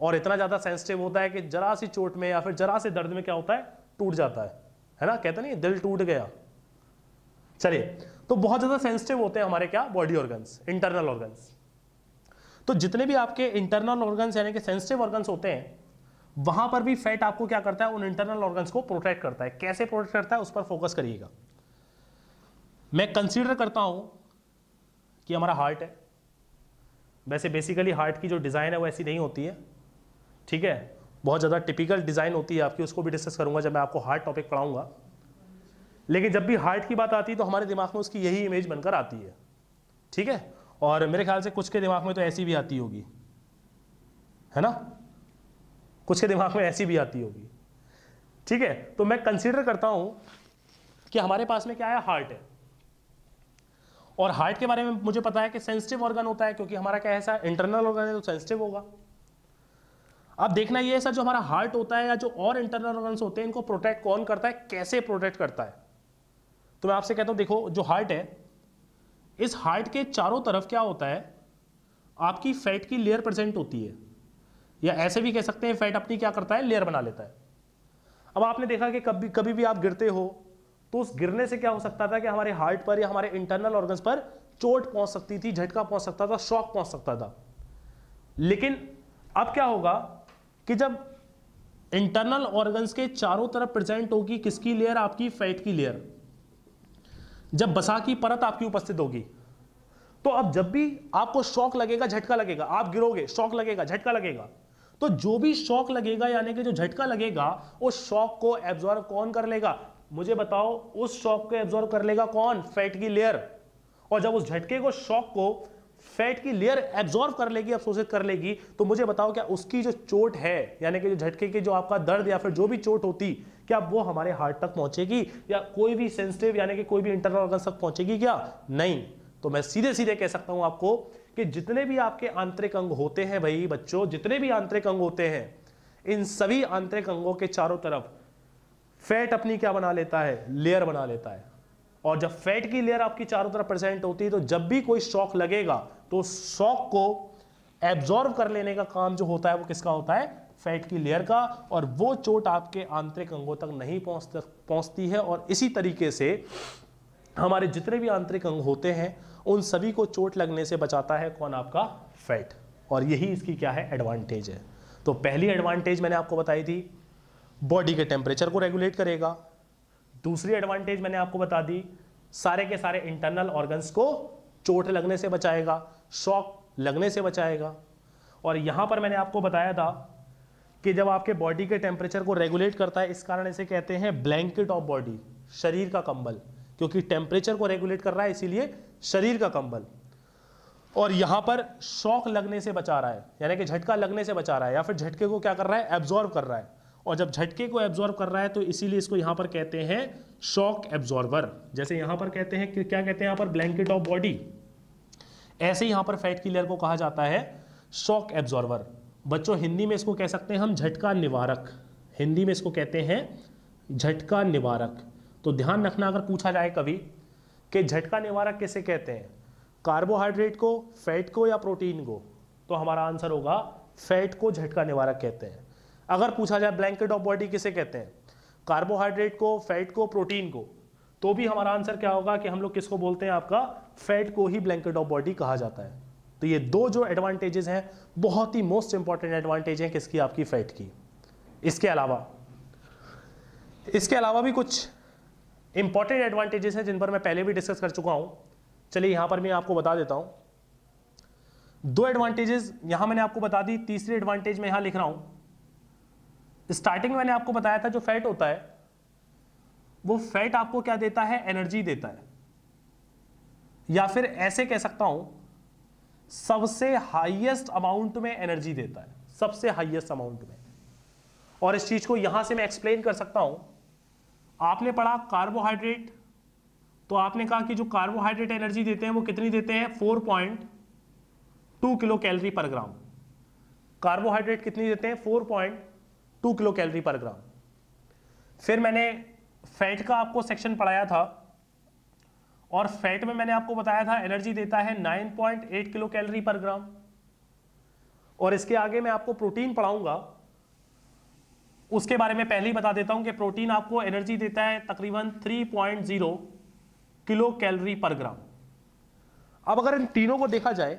और इतना ज़्यादा सेंसिटिव होता है कि जरा सी चोट में या फिर जरा से दर्द में क्या होता है टूट जाता है है ना कहते नहीं दिल टूट गया चलिए तो बहुत ज़्यादा सेंसिटिव होते हैं हमारे क्या बॉडी ऑर्गन्स इंटरनल ऑर्गन्स तो जितने भी आपके इंटरनल ऑर्गन्स यानी कि सेंसिटिव ऑर्गन्स होते हैं वहां पर भी फैट आपको क्या करता है उन इंटरनल ऑर्गन्स को प्रोटेक्ट करता है कैसे प्रोटेक्ट करता है उस पर फोकस करिएगा मैं कंसीडर करता हूं कि हमारा हार्ट है वैसे बेसिकली हार्ट की जो डिज़ाइन है वो ऐसी नहीं होती है ठीक है बहुत ज़्यादा टिपिकल डिज़ाइन होती है आपकी उसको भी डिस्कस करूँगा जब मैं आपको हार्ट टॉपिक पढ़ाऊँगा लेकिन जब भी हार्ट की बात आती है तो हमारे दिमाग में उसकी यही इमेज बनकर आती है ठीक है और मेरे ख्याल से कुछ के दिमाग में तो ऐसी भी आती होगी है ना कुछ के दिमाग में ऐसी भी आती होगी ठीक है तो मैं कंसिडर करता हूँ कि हमारे पास में क्या है हार्ट है और हार्ट के बारे में मुझे पता है कि सेंसिटिव ऑर्गन होता है क्योंकि हमारा क्या ऐसा इंटरनल ऑर्गन है तो सेंसिटिव होगा अब देखना यह है सर जो हमारा हार्ट होता है या जो और इंटरनल ऑर्गन होते हैं इनको प्रोटेक्ट कौन करता है कैसे प्रोटेक्ट करता है तो मैं आपसे कहता हूँ देखो जो हार्ट है इस हार्ट के चारों तरफ क्या होता है आपकी फैट की लेयर प्रेजेंट होती है या ऐसे भी कह सकते हैं फैट अपनी क्या करता है लेयर बना लेता है अब आपने देखा कि कभी कभी भी आप गिरते हो तो उस गिरने से क्या हो सकता था कि हमारे हार्ट पर या हमारे इंटरनल ऑर्गन्स पर चोट पहुंच सकती थी झटका पहुंच सकता था शॉक पहुंच सकता था लेकिन अब क्या होगा कि जब इंटरनल ऑर्गन्स के चारों तरफ प्रेजेंट होगी किसकी लेयर आपकी फैट की लेयर जब बसा की परत आपकी उपस्थित होगी तो अब जब भी आपको शॉक लगेगा झटका लगेगा आप गिरोगे शॉक लगेगा झटका लगेगा तो जो भी शॉक लगेगा यानी कि जो झटका लगेगा उस शॉक को एब्जॉर्व कौन कर लेगा मुझे बताओ उस शॉक को एब्जॉर्व कर लेगा कौन फैट की लेयर और जब उस झटके को शॉक को फैट की लेयर एब्जॉर्व कर लेगी अवशोषित कर लेगी तो मुझे बताओ क्या उसकी जो चोट है यानी कि जो झटके की जो आपका दर्द या फिर जो भी चोट होती क्या वो हमारे हार्ट तक पहुंचेगी या कोई भी सेंसिटिव यानी कि कोई भी इंटरनल ऑर्गन तक पहुंचेगी क्या नहीं तो मैं सीधे सीधे कह सकता हूं आपको कि जितने भी आपके आंतरिक अंग होते हैं भाई बच्चों जितने भी आंतरिक अंग होते हैं इन सभी आंतरिक अंगों के चारों तरफ फैट अपनी क्या बना लेता है लेयर बना लेता है और जब फैट की लेयर आपकी चारों तरफ प्रेजेंट होती है तो जब भी कोई शॉक लगेगा तो शॉक को एब्जॉर्व कर लेने का काम जो होता है वो किसका होता है फैट की लेयर का और वो चोट आपके आंतरिक अंगों तक नहीं पहुंच पहुंचती है और इसी तरीके से हमारे जितने भी आंतरिक अंग होते हैं उन सभी को चोट लगने से बचाता है कौन आपका फैट और यही इसकी क्या है एडवांटेज है तो पहली एडवांटेज मैंने आपको बताई थी बॉडी के टेम्परेचर को रेगुलेट करेगा दूसरी एडवांटेज मैंने आपको बता दी सारे के सारे इंटरनल ऑर्गन्स को चोट लगने से बचाएगा शॉक लगने से बचाएगा और यहां पर मैंने आपको बताया था कि जब आपके बॉडी के टेम्परेचर को रेगुलेट करता है इस कारण इसे कहते हैं ब्लैंकेट ऑफ बॉडी शरीर का कंबल क्योंकि टेम्परेचर को रेगुलेट कर रहा है इसीलिए शरीर का कंबल और यहां पर शॉक लगने से बचा रहा है यानी कि झटका लगने से बचा रहा है या फिर झटके को क्या कर रहा है एब्जॉर्व कर रहा है और जब झटके को एब्जॉर्व कर रहा है तो इसीलिए इसको यहां पर कहते हैं शॉक एब्जॉर्वर जैसे यहां पर कहते हैं क्या कहते हैं यहां पर ब्लैंकेट ऑफ बॉडी ऐसे यहां पर फैट की लेयर को कहा जाता है शॉक एब्जॉर्वर बच्चों हिंदी में इसको कह सकते हैं हम झटका निवारक हिंदी में इसको कहते हैं झटका निवारक तो ध्यान रखना अगर पूछा जाए कभी कि झटका निवारक किसे कहते हैं कार्बोहाइड्रेट को फैट को या प्रोटीन को तो हमारा आंसर होगा फैट को झटका निवारक कहते हैं अगर पूछा जाए ब्लैंकेट ऑफ बॉडी किसे कहते हैं कार्बोहाइड्रेट को फैट को प्रोटीन को तो भी हमारा आंसर क्या होगा कि हम लोग किसको बोलते हैं आपका फैट को ही ब्लैंकेट ऑफ बॉडी कहा जाता है तो ये दो जो एडवांटेजेस हैं बहुत ही मोस्ट इंपॉर्टेंट एडवांटेज हैं किसकी आपकी फैट की इसके अलावा इसके अलावा भी कुछ इंपॉर्टेंट एडवांटेजेस हैं जिन पर मैं पहले भी डिस्कस कर चुका हूं चलिए यहां पर मैं आपको बता देता हूं दो एडवांटेजेस यहां मैंने आपको बता दी तीसरी एडवांटेज मैं यहां लिख रहा हूं स्टार्टिंग मैंने आपको बताया था जो फैट होता है वो फैट आपको क्या देता है एनर्जी देता है या फिर ऐसे कह सकता हूं सबसे हाईएस्ट अमाउंट में एनर्जी देता है सबसे हाईएस्ट अमाउंट में और इस चीज को यहां से मैं एक्सप्लेन कर सकता हूं आपने पढ़ा कार्बोहाइड्रेट तो आपने कहा कि जो कार्बोहाइड्रेट एनर्जी देते हैं वो कितनी देते हैं four point two kilo calorie per gram carbohydrate कितनी देते हैं four point two kilo calorie per gram फिर मैंने फैट का आपको सेक्शन पढ़ाया था और फैट में मैंने आपको बताया था एनर्जी देता है 9.8 किलो कैलोरी पर ग्राम और इसके आगे मैं आपको प्रोटीन पढ़ाऊंगा उसके बारे में पहले ही बता देता हूं कि प्रोटीन आपको एनर्जी देता है तकरीबन 3.0 किलो कैलोरी पर ग्राम अब अगर इन तीनों को देखा जाए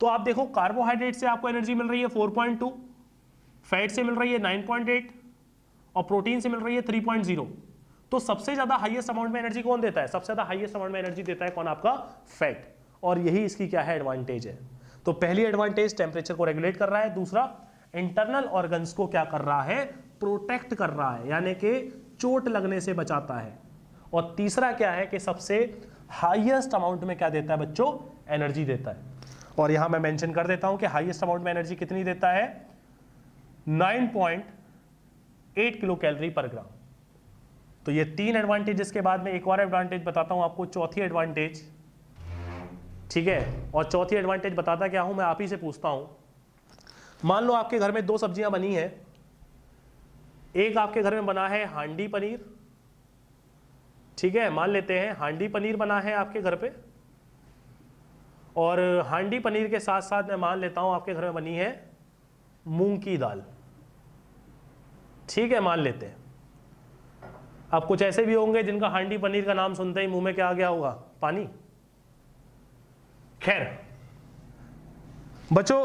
तो आप देखो कार्बोहाइड्रेट से आपको एनर्जी मिल रही है 4.2 फैट से मिल रही है 9.8 और प्रोटीन से मिल रही है 3.0 तो सबसे ज़्यादा हाईएस्ट अमाउंट में एनर्जी कौन देता है सबसे ज़्यादा हाईएस्ट अमाउंट में एनर्जी देता है कौन आपका फैट और यही इसकी क्या है एडवांटेज है तो पहली एडवांटेज टेम्परेचर को रेगुलेट कर रहा है दूसरा इंटरनल ऑर्गन्स को क्या कर रहा है प्रोटेक्ट कर रहा है यानी कि चोट लगने से बचाता है और तीसरा क्या है कि सबसे हाईएस्ट अमाउंट में क्या देता है बच्चों एनर्जी देता है और यहां मैं मेंशन कर देता हूं कि हाईएस्ट अमाउंट में एनर्जी कितनी देता है 9.8 किलो कैलोरी पर ग्राम तो ये तीन एडवांटेजेस के बाद में एक और एडवांटेज बताता हूं आपको चौथी एडवांटेज ठीक है और चौथी एडवांटेज बताता क्या हूं मैं आप ही से पूछता हूं मान लो आपके घर में दो सब्जियां बनी है एक आपके घर में बना है हांडी पनीर ठीक है मान लेते हैं हांडी पनीर बना है आपके घर पे और हांडी पनीर के साथ साथ मैं मान लेता हूं आपके घर में बनी है मूंग की दाल ठीक है मान लेते हैं अब कुछ ऐसे भी होंगे जिनका हांडी पनीर का नाम सुनते ही मुंह में क्या आ गया होगा पानी खैर बच्चों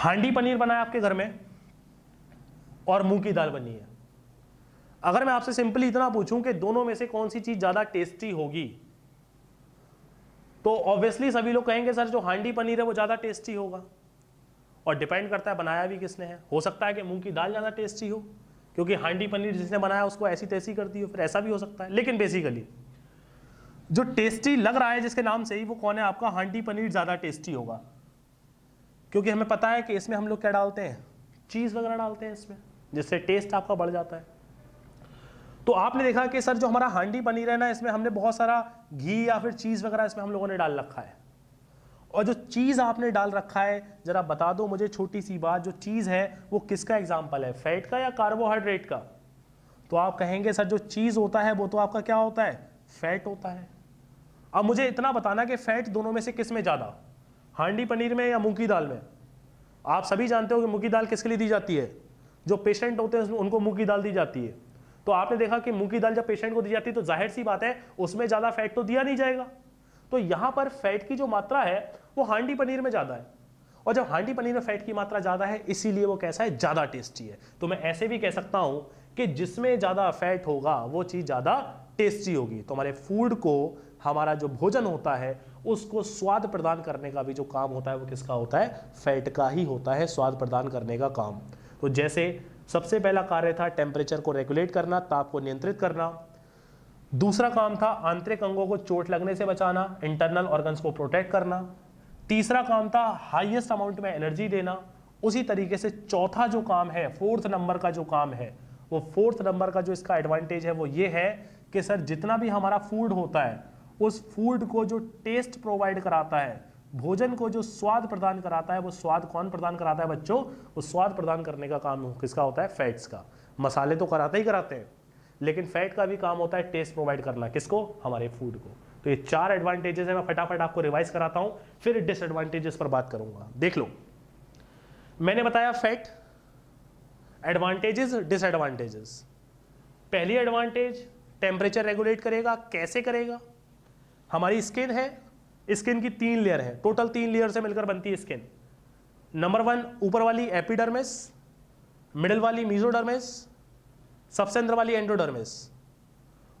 हांडी पनीर बनाया आपके घर में और मूंग की दाल बनी है अगर मैं आपसे सिंपली इतना पूछूं कि दोनों में से कौन सी चीज ज्यादा टेस्टी होगी तो ऑब्वियसली सभी लोग कहेंगे सर जो हांडी पनीर है वो ज्यादा टेस्टी होगा और डिपेंड करता है बनाया भी किसने है हो सकता है कि मूंग की दाल ज़्यादा टेस्टी हो क्योंकि हांडी पनीर जिसने बनाया उसको ऐसी तैसी कर दी हो फिर ऐसा भी हो सकता है लेकिन बेसिकली जो टेस्टी लग रहा है जिसके नाम से ही वो कौन है आपका हांडी पनीर ज़्यादा टेस्टी होगा क्योंकि हमें पता है कि इसमें हम लोग क्या डालते हैं चीज़ वगैरह डालते हैं इसमें जिससे टेस्ट आपका बढ़ जाता है तो आपने देखा कि सर जो हमारा हांडी पनीर है ना इसमें हमने बहुत सारा घी या फिर चीज़ वगैरह इसमें हम लोगों ने डाल रखा है और जो चीज़ आपने डाल रखा है ज़रा बता दो मुझे छोटी सी बात जो चीज़ है वो किसका एग्जाम्पल है फैट का या कार्बोहाइड्रेट का तो आप कहेंगे सर जो चीज़ होता है वो तो आपका क्या होता है फैट होता है अब मुझे इतना बताना कि फैट दोनों में से किस में ज़्यादा हांडी पनीर में या मूंग की दाल में आप सभी जानते हो कि मूंग की दाल किसके लिए दी जाती है जो पेशेंट होते हैं उनको मूंग की दाल दी जाती है तो आपने देखा कि मूंग की दाल जब पेशेंट को दी जाती है तो जाहिर सी बात है उसमें ज़्यादा फैट तो दिया नहीं जाएगा तो यहां पर फैट की जो मात्रा है वो हांडी पनीर में ज़्यादा है और जब हांडी पनीर में फैट की मात्रा ज़्यादा है इसीलिए वो कैसा है ज़्यादा टेस्टी है तो मैं ऐसे भी कह सकता हूं कि जिसमें ज़्यादा फैट होगा वो चीज़ ज़्यादा टेस्टी होगी तो हमारे फूड को हमारा जो भोजन होता है उसको स्वाद प्रदान करने का भी जो काम होता है वो किसका होता है फैट का ही होता है स्वाद प्रदान करने का काम तो जैसे सबसे पहला कार्य था टेम्परेचर को रेगुलेट करना ताप को नियंत्रित करना दूसरा काम था आंतरिक अंगों को चोट लगने से बचाना इंटरनल ऑर्गन्स को प्रोटेक्ट करना तीसरा काम था हाईएस्ट अमाउंट में एनर्जी देना उसी तरीके से चौथा जो काम है फोर्थ नंबर का जो काम है वो फोर्थ नंबर का जो इसका एडवांटेज है वो ये है कि सर जितना भी हमारा फूड होता है उस फूड को जो टेस्ट प्रोवाइड कराता है भोजन को जो स्वाद प्रदान कराता है वो स्वाद कौन प्रदान कराता है बच्चों वो स्वाद प्रदान करने का काम किसका होता है फैट्स का मसाले तो कराते ही कराते हैं लेकिन फैट का भी काम होता है टेस्ट प्रोवाइड करना किसको हमारे फूड को तो ये चार एडवांटेजेस है मैं फटाफट आपको रिवाइज कराता हूं फिर डिसएडवांटेजेस पर बात करूंगा देख लो मैंने बताया फैट एडवांटेजेस डिसएडवांटेजेस पहली एडवांटेज टेम्परेचर रेगुलेट करेगा कैसे करेगा हमारी स्किन है स्किन की तीन लेयर है टोटल तीन लेयर से मिलकर बनती है स्किन नंबर वन ऊपर वाली एपिडर्मिस मिडल वाली मीजोडर्मिस सबसे अंदर वाली एंडोडर्मिस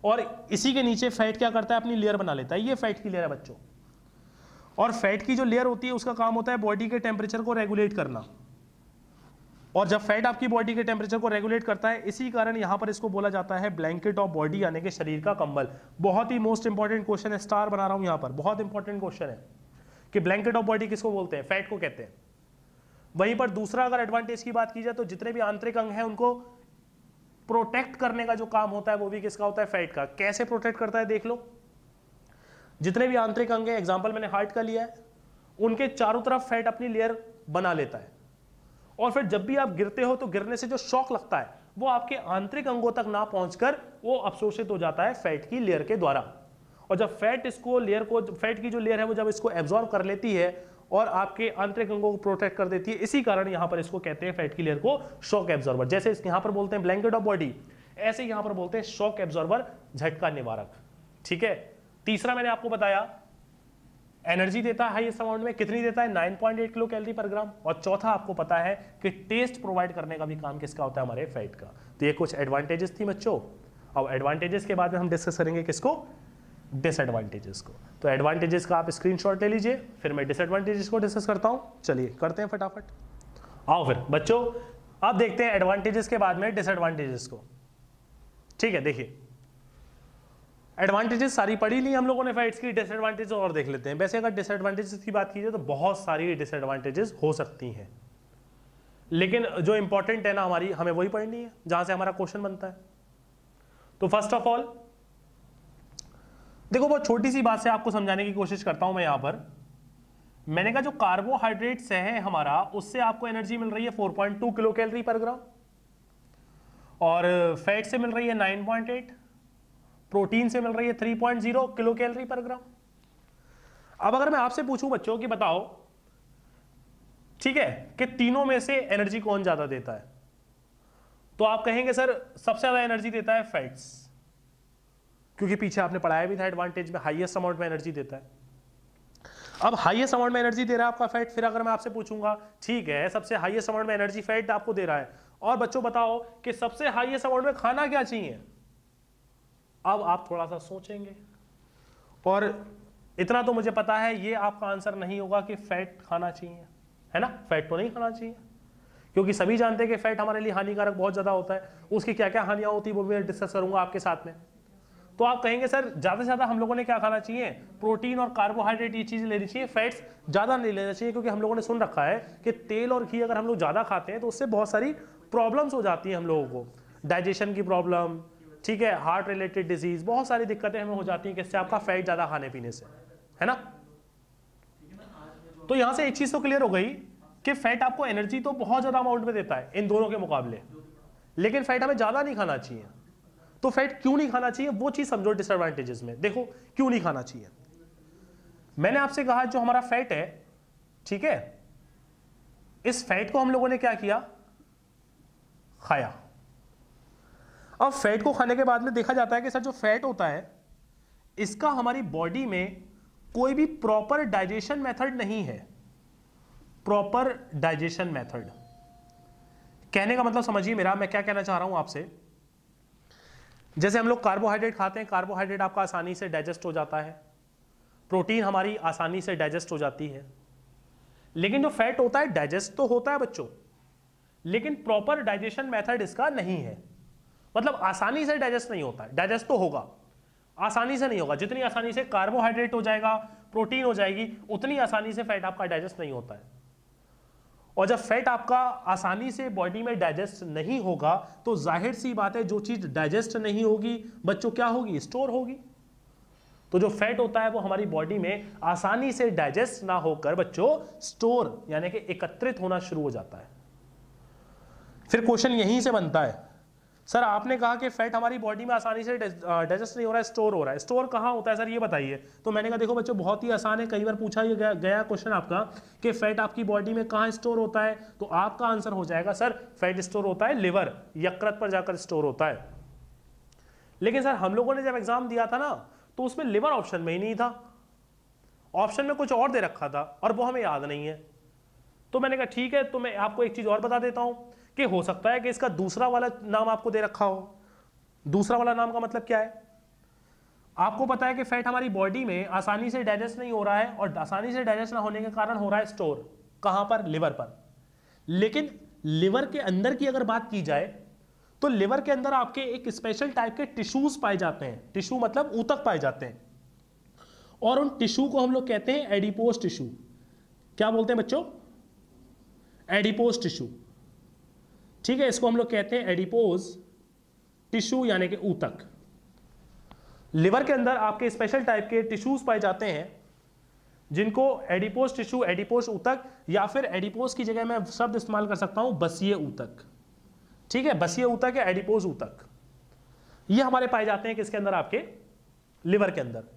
और इसी के नीचे फैट क्या करता है अपनी लेयर बना लेता है ये फैट की लेयर है बच्चों और फैट की जो लेयर होती है उसका काम होता है बॉडी के टेम्परेचर को रेगुलेट करना और जब फैट आपकी बॉडी के टेम्परेचर को रेगुलेट करता है इसी कारण यहां पर इसको बोला जाता है ब्लैंकेट ऑफ बॉडी यानी कि शरीर का कंबल बहुत ही मोस्ट इंपॉर्टेंट क्वेश्चन है स्टार बना रहा हूं यहां पर बहुत इंपॉर्टेंट क्वेश्चन है कि ब्लैंकेट ऑफ बॉडी किसको बोलते हैं फैट को कहते हैं वहीं पर दूसरा अगर एडवांटेज की बात की जाए तो जितने भी आंतरिक अंग हैं उनको प्रोटेक्ट करने का जो काम होता है वो भी किसका होता है फैट का कैसे प्रोटेक्ट करता है देख लो जितने भी आंतरिक अंग हैं एग्जाम्पल मैंने हार्ट का लिया है उनके चारों तरफ फैट अपनी लेयर बना लेता है और फिर जब भी आप गिरते हो तो गिरने से जो शॉक लगता है वो आपके आंतरिक अंगों तक ना पहुंचकर वो अवशोषित हो जाता है फैट की लेयर के द्वारा और जब फैट इसको लेयर को फैट की जो लेयर है वो जब इसको एब्जॉर्व कर लेती है और आपके आंतरिक अंगों को प्रोटेक्ट कर देती है इसी कारण यहां पर इसको कहते हैं फैट की लेयर को शॉक एब्जॉर्बर जैसे यहां पर बोलते हैं ब्लैंकेट ऑफ बॉडी ऐसे यहां पर बोलते हैं शॉक एब्जॉर्बर झटका निवारक ठीक है तीसरा मैंने आपको बताया एनर्जी देता है इस अमाउंट में कितनी देता है 9.8 किलो कैलोरी पर ग्राम और चौथा आपको पता है कि टेस्ट प्रोवाइड करने का भी काम किसका होता है हमारे फैट का तो ये कुछ एडवांटेजेस थी बच्चों अब एडवांटेजेस के बाद में हम डिस्कस करेंगे किसको डिसएडवांटेजेस को तो एडवांटेजेस का आप स्क्रीनशॉट ले लीजिए फिर मैं डिसएडवांटेजेस को डिस्कस करता हूं चलिए करते हैं फटाफट आओ फिर बच्चों अब देखते हैं एडवांटेजेस के बाद में डिसएडवांटेजेस को ठीक है देखिए एडवांटेजेस सारी पढ़ी ली हम लोगों ने फाइट्स की डिसएडवांटेज और देख लेते हैं वैसे अगर डिसएडवांटेजेस की बात की जाए तो बहुत सारी डिसएडवांटेजेस हो सकती हैं लेकिन जो इंपॉर्टेंट है ना हमारी हमें वही पढ़नी है जहां से हमारा क्वेश्चन बनता है तो फर्स्ट ऑफ ऑल देखो बहुत छोटी सी बात से आपको समझाने की कोशिश करता हूं मैं यहां पर मैंने कहा जो कार्बोहाइड्रेट्स है हमारा उससे आपको एनर्जी मिल रही है 4.2 किलो कैलोरी पर ग्राम और फैट से मिल रही है 9.8 प्रोटीन से मिल रही है 3.0 किलो कैलोरी पर ग्राम अब अगर मैं आपसे पूछूं बच्चों कि बताओ ठीक है कि तीनों में से एनर्जी कौन ज्यादा देता है तो आप कहेंगे सर सबसे ज्यादा एनर्जी देता है फैट्स क्योंकि पीछे आपने पढ़ाया भी था एडवांटेज में हाइएस्ट अमाउंट में एनर्जी देता है अब हाइएस्ट अमाउंट में एनर्जी दे रहा है आपका फैट फिर अगर मैं आपसे पूछूंगा ठीक है सबसे हाइएस्ट अमाउंट में एनर्जी फैट आपको दे रहा है और बच्चों बताओ कि सबसे हाइएस्ट अमाउंट में खाना क्या चाहिए अब आप थोड़ा सा सोचेंगे और इतना तो मुझे पता है ये आपका आंसर नहीं होगा कि फैट खाना चाहिए है ना फैट तो नहीं खाना चाहिए क्योंकि सभी जानते हैं कि फैट हमारे लिए हानिकारक बहुत ज़्यादा होता है उसकी क्या क्या हानियां होती है वो मैं डिस्कस करूंगा आपके साथ में तो आप कहेंगे सर ज़्यादा से ज़्यादा हम लोगों ने क्या खाना चाहिए प्रोटीन और कार्बोहाइड्रेट ये चीजें लेनी चाहिए फैट्स ज़्यादा नहीं लेना चाहिए क्योंकि हम लोगों ने सुन रखा है कि तेल और घी अगर हम लोग ज़्यादा खाते हैं तो उससे बहुत सारी प्रॉब्लम्स हो जाती हैं हम लोगों को डाइजेशन की प्रॉब्लम ठीक है हार्ट रिलेटेड डिजीज़ बहुत सारी दिक्कतें हमें हो जाती हैं किससे आपका फैट ज़्यादा खाने पीने से है ना तो यहां से एक चीज़ तो क्लियर हो गई कि फैट आपको एनर्जी तो बहुत ज़्यादा अमाउंट में देता है इन दोनों के मुकाबले लेकिन फैट हमें ज़्यादा नहीं खाना चाहिए तो फैट क्यों नहीं खाना चाहिए वो चीज समझो डिसएडवांटेजेस में देखो क्यों नहीं खाना चाहिए मैंने आपसे कहा जो हमारा फैट है ठीक है इस फैट को हम लोगों ने क्या किया खाया अब फैट को खाने के बाद में देखा जाता है कि सर जो फैट होता है इसका हमारी बॉडी में कोई भी प्रॉपर डाइजेशन मेथड नहीं है प्रॉपर डाइजेशन मेथड कहने का मतलब समझिए मेरा मैं क्या कहना चाह रहा हूं आपसे जैसे हम लोग कार्बोहाइड्रेट खाते हैं कार्बोहाइड्रेट आपका आसानी से डाइजेस्ट हो जाता है प्रोटीन हमारी आसानी से डाइजेस्ट हो जाती है लेकिन जो फैट होता है डाइजेस्ट तो होता है बच्चों लेकिन प्रॉपर डाइजेशन मेथड इसका नहीं है मतलब आसानी से डाइजेस्ट नहीं होता है डाइजेस्ट तो होगा आसानी से नहीं होगा जितनी आसानी से कार्बोहाइड्रेट हो जाएगा प्रोटीन हो जाएगी उतनी आसानी से फैट आपका डाइजेस्ट नहीं होता है और जब फैट आपका आसानी से बॉडी में डाइजेस्ट नहीं होगा तो जाहिर सी बात है जो चीज़ डाइजेस्ट नहीं होगी बच्चों क्या होगी स्टोर होगी तो जो फैट होता है वो हमारी बॉडी में आसानी से डाइजेस्ट ना होकर बच्चों स्टोर यानी कि एकत्रित होना शुरू हो जाता है फिर क्वेश्चन यहीं से बनता है सर आपने कहा कि फैट हमारी बॉडी में आसानी से डाइजेस्ट नहीं हो रहा है स्टोर हो रहा है स्टोर कहाँ होता है सर ये बताइए तो मैंने कहा देखो बच्चों बहुत ही आसान है कई बार पूछा ये गया, गया क्वेश्चन आपका कि फैट आपकी बॉडी में कहाँ स्टोर होता है तो आपका आंसर हो जाएगा सर फैट स्टोर होता है लिवर यकृत पर जाकर स्टोर होता है लेकिन सर हम लोगों ने जब एग्जाम दिया था ना तो उसमें लिवर ऑप्शन में ही नहीं था ऑप्शन में कुछ और दे रखा था और वो हमें याद नहीं है तो मैंने कहा ठीक है तो मैं आपको एक चीज़ और बता देता हूं कि हो सकता है कि इसका दूसरा वाला नाम आपको दे रखा हो दूसरा वाला नाम का मतलब क्या है आपको पता है कि फैट हमारी बॉडी में आसानी से डाइजेस्ट नहीं हो रहा है और आसानी से डाइजेस्ट ना होने के कारण हो रहा है स्टोर कहां पर लिवर पर लेकिन लिवर के अंदर की अगर बात की जाए तो लिवर के अंदर आपके एक स्पेशल टाइप के टिश्यूज पाए जाते हैं टिश्यू मतलब ऊतक पाए जाते हैं और उन टिश्यू को हम लोग कहते हैं एडिपोज टिश्यू क्या बोलते हैं बच्चों एडिपोज टिश्यू ठीक है इसको हम लोग कहते हैं एडिपोज टिश्यू यानी कि ऊतक लिवर के अंदर आपके स्पेशल टाइप के टिश्यूज पाए जाते हैं जिनको एडिपोज टिश्यू एडिपोज ऊतक या फिर एडिपोज की जगह मैं शब्द इस्तेमाल कर सकता हूं बसीय ऊतक ठीक है बसीय ऊतक या एडिपोज ऊतक ये हमारे पाए जाते हैं किसके अंदर आपके लिवर के अंदर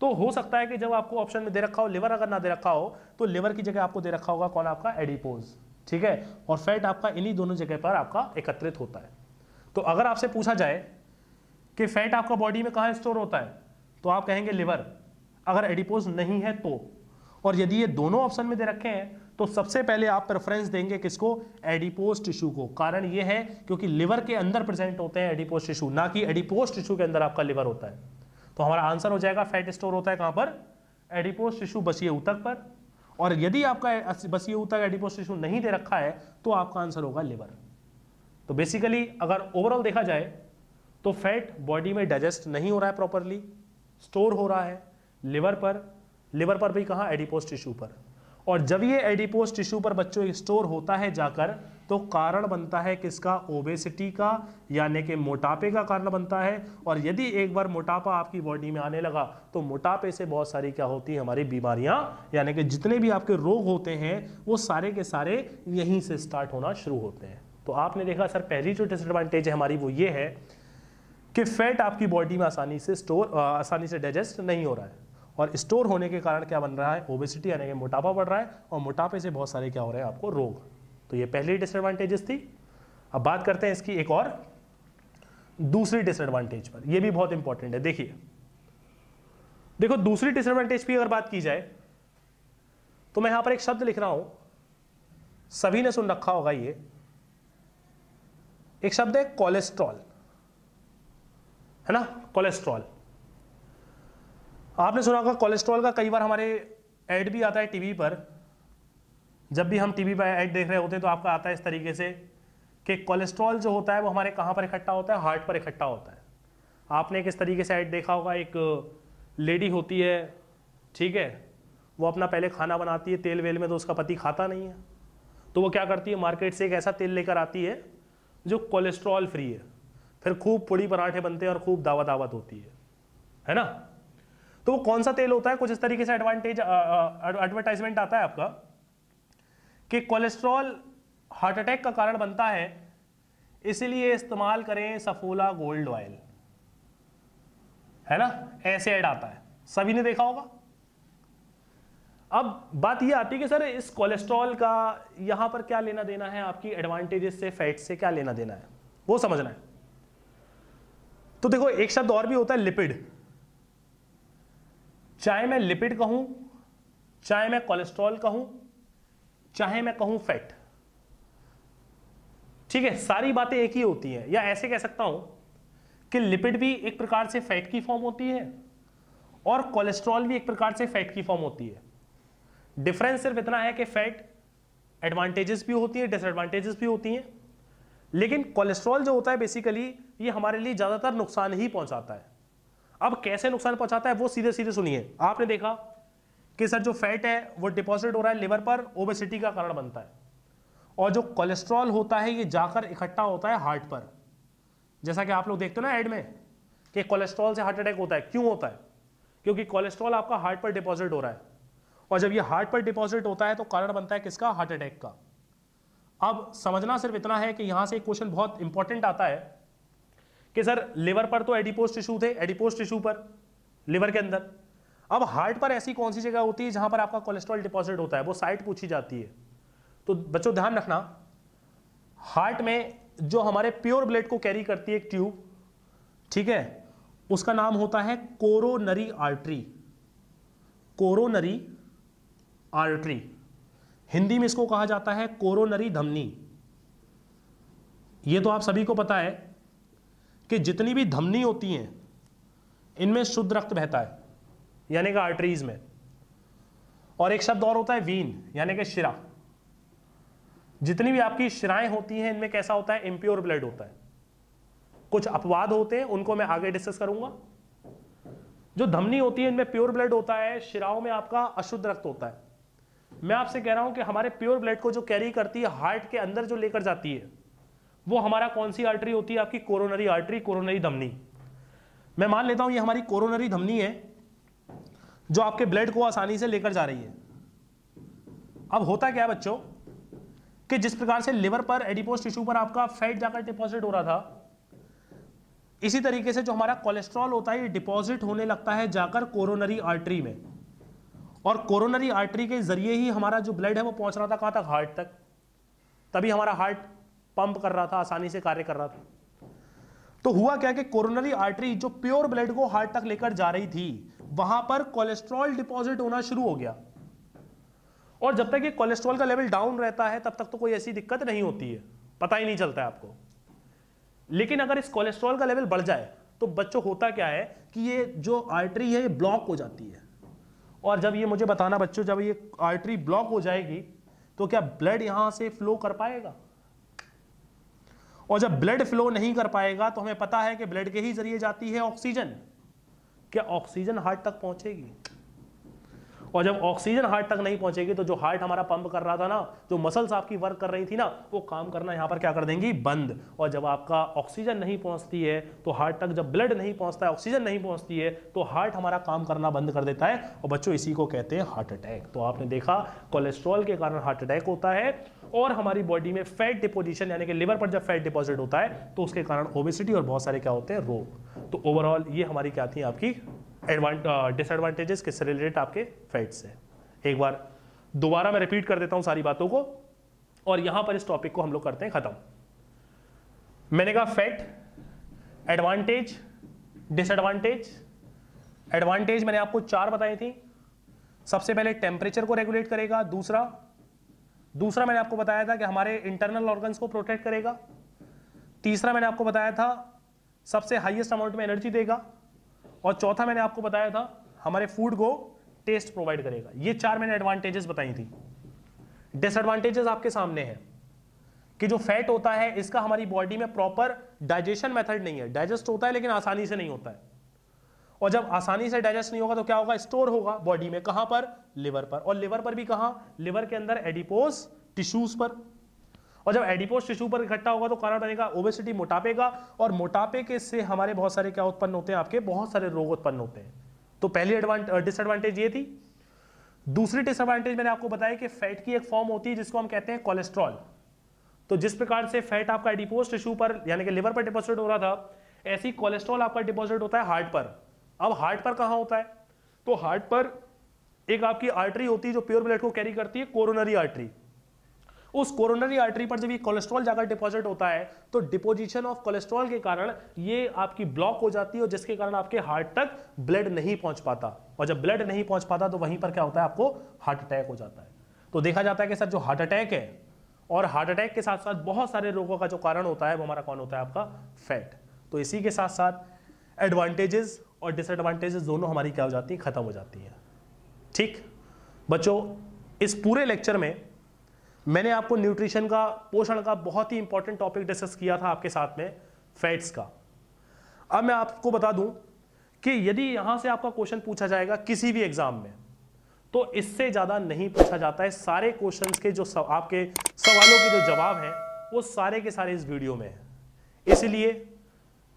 तो हो सकता है कि जब आपको ऑप्शन में दे रखा हो लिवर अगर ना दे रखा हो तो लिवर की जगह आपको दे रखा होगा कौन आपका एडिपोज ठीक है और फैट आपका इन्हीं दोनों जगह पर आपका एकत्रित होता है तो अगर आपसे पूछा जाए कि फैट आपका बॉडी में कहाँ स्टोर होता है तो आप कहेंगे लिवर अगर एडिपोज नहीं है तो और यदि ये दोनों ऑप्शन में दे रखे हैं तो सबसे पहले आप प्रेफरेंस देंगे किसको एडिपोज टिश्यू को कारण ये है क्योंकि लिवर के अंदर प्रेजेंट होते हैं एडिपोज टिश्यू ना कि एडिपोज टिश्यू के अंदर आपका लिवर होता है तो हमारा आंसर हो जाएगा फैट स्टोर होता है कहां पर एडिपोज टिश्यू बचिए उतक पर और यदि आपका बस ये होता है टिश्यू नहीं दे रखा है तो आपका आंसर होगा लिवर तो बेसिकली अगर ओवरऑल देखा जाए तो फैट बॉडी में डाइजेस्ट नहीं हो रहा है प्रॉपरली स्टोर हो रहा है लिवर पर लिवर पर भी कहा एडिपोस टिश्यू पर और जब ये एडिपोस टिश्यू पर बच्चों स्टोर होता है जाकर तो कारण बनता है किसका ओबेसिटी का यानी कि मोटापे का कारण बनता है और यदि एक बार मोटापा आपकी बॉडी में आने लगा तो मोटापे से बहुत सारी क्या होती है हमारी बीमारियां यानी कि जितने भी आपके रोग होते हैं वो सारे के सारे यहीं से स्टार्ट होना शुरू होते हैं तो आपने देखा सर पहली जो डिसएडवांटेज है हमारी वो ये है कि फैट आपकी बॉडी में आसानी से स्टोर आसानी से डाइजेस्ट नहीं हो रहा है और स्टोर होने के कारण क्या बन रहा है ओबेसिटी यानी कि मोटापा बढ़ रहा है और मोटापे से बहुत सारे क्या हो रहे हैं आपको रोग तो ये पहली डिसएडवांटेजेस थी अब बात करते हैं इसकी एक और दूसरी डिसएडवांटेज पर यह भी बहुत इंपॉर्टेंट है देखिए देखो दूसरी डिसएडवांटेज की अगर बात की जाए तो मैं यहां पर एक शब्द लिख रहा हूं सभी ने सुन रखा होगा ये एक शब्द है कोलेस्ट्रॉल है ना कोलेस्ट्रॉल आपने सुना होगा कोलेस्ट्रॉल का कई बार हमारे एड भी आता है टीवी पर जब भी हम टी वी बाई एड देख रहे होते हैं तो आपका आता है इस तरीके से कि कोलेस्ट्रॉल जो होता है वो हमारे कहाँ पर इकट्ठा होता है हार्ट पर इकट्ठा होता है आपने किस तरीके से ऐड देखा होगा एक लेडी होती है ठीक है वो अपना पहले खाना बनाती है तेल वेल में तो उसका पति खाता नहीं है तो वो क्या करती है मार्केट से एक ऐसा तेल लेकर आती है जो कोलेस्ट्रॉल फ्री है फिर खूब पुड़ी पराठे बनते हैं और खूब दावत दावत होती है है ना तो वो कौन सा तेल होता है कुछ इस तरीके से एडवांटेज एडवर्टाइजमेंट आता है आपका कि कोलेस्ट्रॉल हार्ट अटैक का कारण बनता है इसलिए इस्तेमाल करें सफोला गोल्ड ऑयल है ना ऐसे ऐड आता है सभी ने देखा होगा अब बात यह आती है कि सर इस कोलेस्ट्रॉल का यहां पर क्या लेना देना है आपकी एडवांटेजेस से फैट से क्या लेना देना है वो समझना है तो देखो एक शब्द और भी होता है लिपिड चाहे मैं लिपिड कहूं चाहे मैं कोलेस्ट्रॉल कहूं चाहे मैं कहूं फैट ठीक है सारी बातें एक ही होती हैं या ऐसे कह सकता हूं कि लिपिड भी एक प्रकार से फैट की फॉर्म होती है और कोलेस्ट्रॉल भी एक प्रकार से फैट की फॉर्म होती है डिफरेंस सिर्फ इतना है कि फैट एडवांटेजेस भी होती है डिसएडवांटेजेस भी होती हैं लेकिन कोलेस्ट्रॉल जो होता है बेसिकली ये हमारे लिए ज़्यादातर नुकसान ही पहुंचाता है अब कैसे नुकसान पहुंचाता है वो सीधे सीधे सुनिए आपने देखा कि सर जो फैट है वो डिपॉजिट हो रहा है लिवर पर ओबेसिटी का कारण बनता है और जो कोलेस्ट्रॉल होता है ये जाकर इकट्ठा होता है हार्ट पर जैसा कि आप लोग देखते हो ना एड में कि कोलेस्ट्रॉल से हार्ट अटैक होता है क्यों होता है क्योंकि कोलेस्ट्रॉल आपका हार्ट पर डिपॉजिट हो रहा है और जब ये हार्ट पर डिपॉजिट होता है तो कारण बनता है किसका हार्ट अटैक का अब समझना सिर्फ इतना है कि यहां से एक क्वेश्चन बहुत इंपॉर्टेंट आता है कि सर लिवर पर तो एडिपोज टिश्यू थे एडिपोज टिश्यू पर लिवर के अंदर अब हार्ट पर ऐसी कौन सी जगह होती है जहां पर आपका कोलेस्ट्रॉल डिपॉजिट होता है वो साइट पूछी जाती है तो बच्चों ध्यान रखना हार्ट में जो हमारे प्योर ब्लड को कैरी करती है एक ट्यूब ठीक है उसका नाम होता है coronary artery coronary artery Hindi में इसको कहा जाता है कोरोनरी धमनी ये तो आप सभी को पता है कि जितनी भी धमनी होती हैं इनमें शुद्ध रक्त बहता है यानी कि आर्टरीज में और एक शब्द और होता है वीन यानी कि शिरा जितनी भी आपकी शिराएं होती हैं इनमें कैसा होता है इम्प्योर ब्लड होता है कुछ अपवाद होते हैं उनको मैं आगे डिस्कस करूंगा जो धमनी होती है इनमें प्योर ब्लड होता है शिराओं में आपका अशुद्ध रक्त होता है मैं आपसे कह रहा हूं कि हमारे प्योर ब्लड को जो कैरी करती है हार्ट के अंदर जो लेकर जाती है वो हमारा कौन सी आर्टरी होती है आपकी कोरोनरी आर्टरी कोरोनरी धमनी मैं मान लेता हूं ये हमारी कोरोनरी धमनी है जो आपके ब्लड को आसानी से लेकर जा रही है अब होता क्या है बच्चों कि जिस प्रकार से लिवर पर एडिपोस टिश्यू पर आपका फैट जाकर डिपॉजिट हो रहा था इसी तरीके से जो हमारा कोलेस्ट्रॉल होता है ये डिपॉजिट होने लगता है जाकर कोरोनरी आर्टरी में और कोरोनरी आर्टरी के जरिए ही हमारा जो ब्लड है वो पहुंच रहा था कहां तक हार्ट तक तभी हमारा हार्ट पंप कर रहा था आसानी से कार्य कर रहा था तो हुआ क्या कि कोरोनरी आर्टरी जो प्योर ब्लड को हार्ट तक लेकर जा रही थी वहां पर कोलेस्ट्रॉल डिपॉजिट होना शुरू हो गया और जब तक ये कोलेस्ट्रॉल का लेवल डाउन रहता है तब तक तो कोई ऐसी दिक्कत नहीं होती है पता ही नहीं चलता है आपको लेकिन अगर इस कोलेस्ट्रॉल का लेवल बढ़ जाए तो बच्चों होता क्या है कि ये जो आर्टरी है ये ब्लॉक हो जाती है और जब ये मुझे बताना बच्चों जब ये आर्टरी ब्लॉक हो जाएगी तो क्या ब्लड यहां से फ्लो कर पाएगा और जब ब्लड फ्लो नहीं कर पाएगा तो हमें पता है कि ब्लड के ही जरिए जाती है ऑक्सीजन क्या ऑक्सीजन हार्ट तक पहुंचेगी और जब ऑक्सीजन हार्ट तक नहीं पहुंचेगी तो जो हार्ट हमारा पंप कर रहा था ना जो मसल्स आपकी वर्क कर रही थी ना वो काम करना यहां पर क्या कर देंगी बंद और जब आपका ऑक्सीजन नहीं पहुंचती है तो हार्ट तक जब ब्लड नहीं पहुंचता है ऑक्सीजन नहीं पहुंचती है तो हार्ट हमारा काम करना बंद कर देता है और बच्चों इसी को कहते हैं हार्ट अटैक तो आपने देखा कोलेस्ट्रॉल के कारण हार्ट अटैक होता है और हमारी बॉडी में फैट डिपोजिशन यानी कि लिवर पर जब फैट डिपॉजिट होता है तो उसके कारण ओबेसिटी और बहुत सारे क्या होते हैं रोग तो ओवरऑल ये हमारी क्या थी आपकी डिसएडवांटेजेस किससे रिलेटेड आपके फैट से एक बार दोबारा मैं रिपीट कर देता हूं सारी बातों को और यहां पर इस टॉपिक को हम लोग करते हैं ख़त्म मैंने कहा फैट एडवांटेज डिसएडवांटेज एडवांटेज मैंने आपको चार बताई थी सबसे पहले टेम्परेचर को रेगुलेट करेगा दूसरा दूसरा मैंने आपको बताया था कि हमारे इंटरनल ऑर्गन्स को प्रोटेक्ट करेगा तीसरा मैंने आपको बताया था सबसे हाईएस्ट अमाउंट में एनर्जी देगा और चौथा मैंने आपको बताया था हमारे फूड को टेस्ट प्रोवाइड करेगा ये चार मैंने एडवांटेजेस बताई थी डिसएडवांटेजेस आपके सामने हैं कि जो फैट होता है इसका हमारी बॉडी में प्रॉपर डाइजेशन मेथड नहीं है डाइजेस्ट होता है लेकिन आसानी से नहीं होता है और जब आसानी से डाइजेस्ट नहीं होगा तो क्या होगा स्टोर होगा बॉडी में कहां पर लिवर पर और लिवर पर भी कहां लिवर के अंदर एडिपोस टिश्यूज पर और जब एडिपोस टिश्यू पर इकट्ठा होगा तो कारण बनेगा ओबेसिटी मोटापे का और मोटापे के से हमारे बहुत सारे क्या उत्पन्न होते हैं आपके बहुत सारे रोग उत्पन्न होते हैं तो पहली डिसएडवांटेज ये थी दूसरी डिसएडवांटेज मैंने आपको बताया कि फैट की एक फॉर्म होती है जिसको हम कहते हैं कोलेस्ट्रॉल तो जिस प्रकार से फैट आपका एडिपोस टिश्यू पर यानी कि लिवर पर डिपोजिट हो रहा था ऐसी कोलेस्ट्रॉल आपका डिपोजिट होता है हार्ट पर अब हार्ट पर कहा होता है तो हार्ट पर एक आपकी आर्टरी होती है जो प्योर ब्लड को कैरी करती है कोरोनरी आर्टरी उस कोरोनरी आर्टरी पर जब ये कोलेस्ट्रॉल जाकर डिपॉजिट होता है तो डिपोजिशन ऑफ कोलेस्ट्रॉल के कारण ये आपकी ब्लॉक हो जाती है और जिसके कारण आपके हार्ट तक ब्लड नहीं पहुंच पाता और जब ब्लड नहीं पहुंच पाता तो वहीं पर क्या होता है आपको हार्ट अटैक हो जाता है तो देखा जाता है कि सर जो हार्ट अटैक है और हार्ट अटैक के साथ साथ बहुत सारे रोगों का जो कारण होता है वो हमारा कौन होता है आपका फैट तो इसी के साथ साथ एडवांटेजेस और डिसएडवांटेजेस दोनों हमारी क्या हो जाती हैं ख़त्म हो जाती हैं ठीक बच्चों इस पूरे लेक्चर में मैंने आपको न्यूट्रिशन का पोषण का बहुत ही इंपॉर्टेंट टॉपिक डिस्कस किया था आपके साथ में फैट्स का अब मैं आपको बता दूं कि यदि यहाँ से आपका क्वेश्चन पूछा जाएगा किसी भी एग्जाम में तो इससे ज़्यादा नहीं पूछा जाता है सारे क्वेश्चंस के जो सव, आपके सवालों के जो जवाब हैं वो सारे के सारे इस वीडियो में हैं इसलिए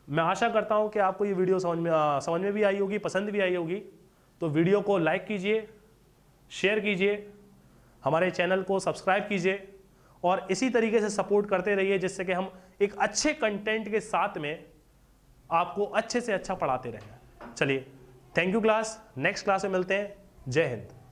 मैं आशा करता हूँ कि आपको ये वीडियो समझ में समझ में भी आई होगी पसंद भी आई होगी तो वीडियो को लाइक कीजिए शेयर कीजिए हमारे चैनल को सब्सक्राइब कीजिए और इसी तरीके से सपोर्ट करते रहिए जिससे कि हम एक अच्छे कंटेंट के साथ में आपको अच्छे से अच्छा पढ़ाते रहें चलिए thank you class next class में मिलते हैं जय हिंद